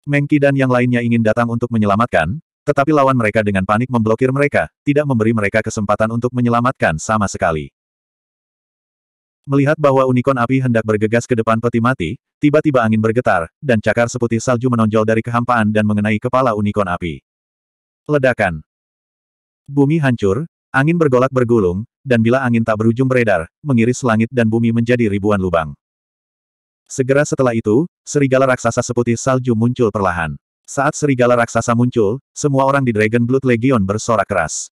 Mengki dan yang lainnya ingin datang untuk menyelamatkan, tetapi lawan mereka dengan panik memblokir mereka, tidak memberi mereka kesempatan untuk menyelamatkan sama sekali. Melihat bahwa unicorn api hendak bergegas ke depan peti mati, tiba-tiba angin bergetar, dan cakar seputih salju menonjol dari kehampaan dan mengenai kepala unicorn api. Ledakan. Bumi hancur, angin bergolak bergulung, dan bila angin tak berujung beredar, mengiris langit dan bumi menjadi ribuan lubang. Segera setelah itu, serigala raksasa seputih salju muncul perlahan. Saat serigala raksasa muncul, semua orang di Dragon Blood Legion bersorak keras.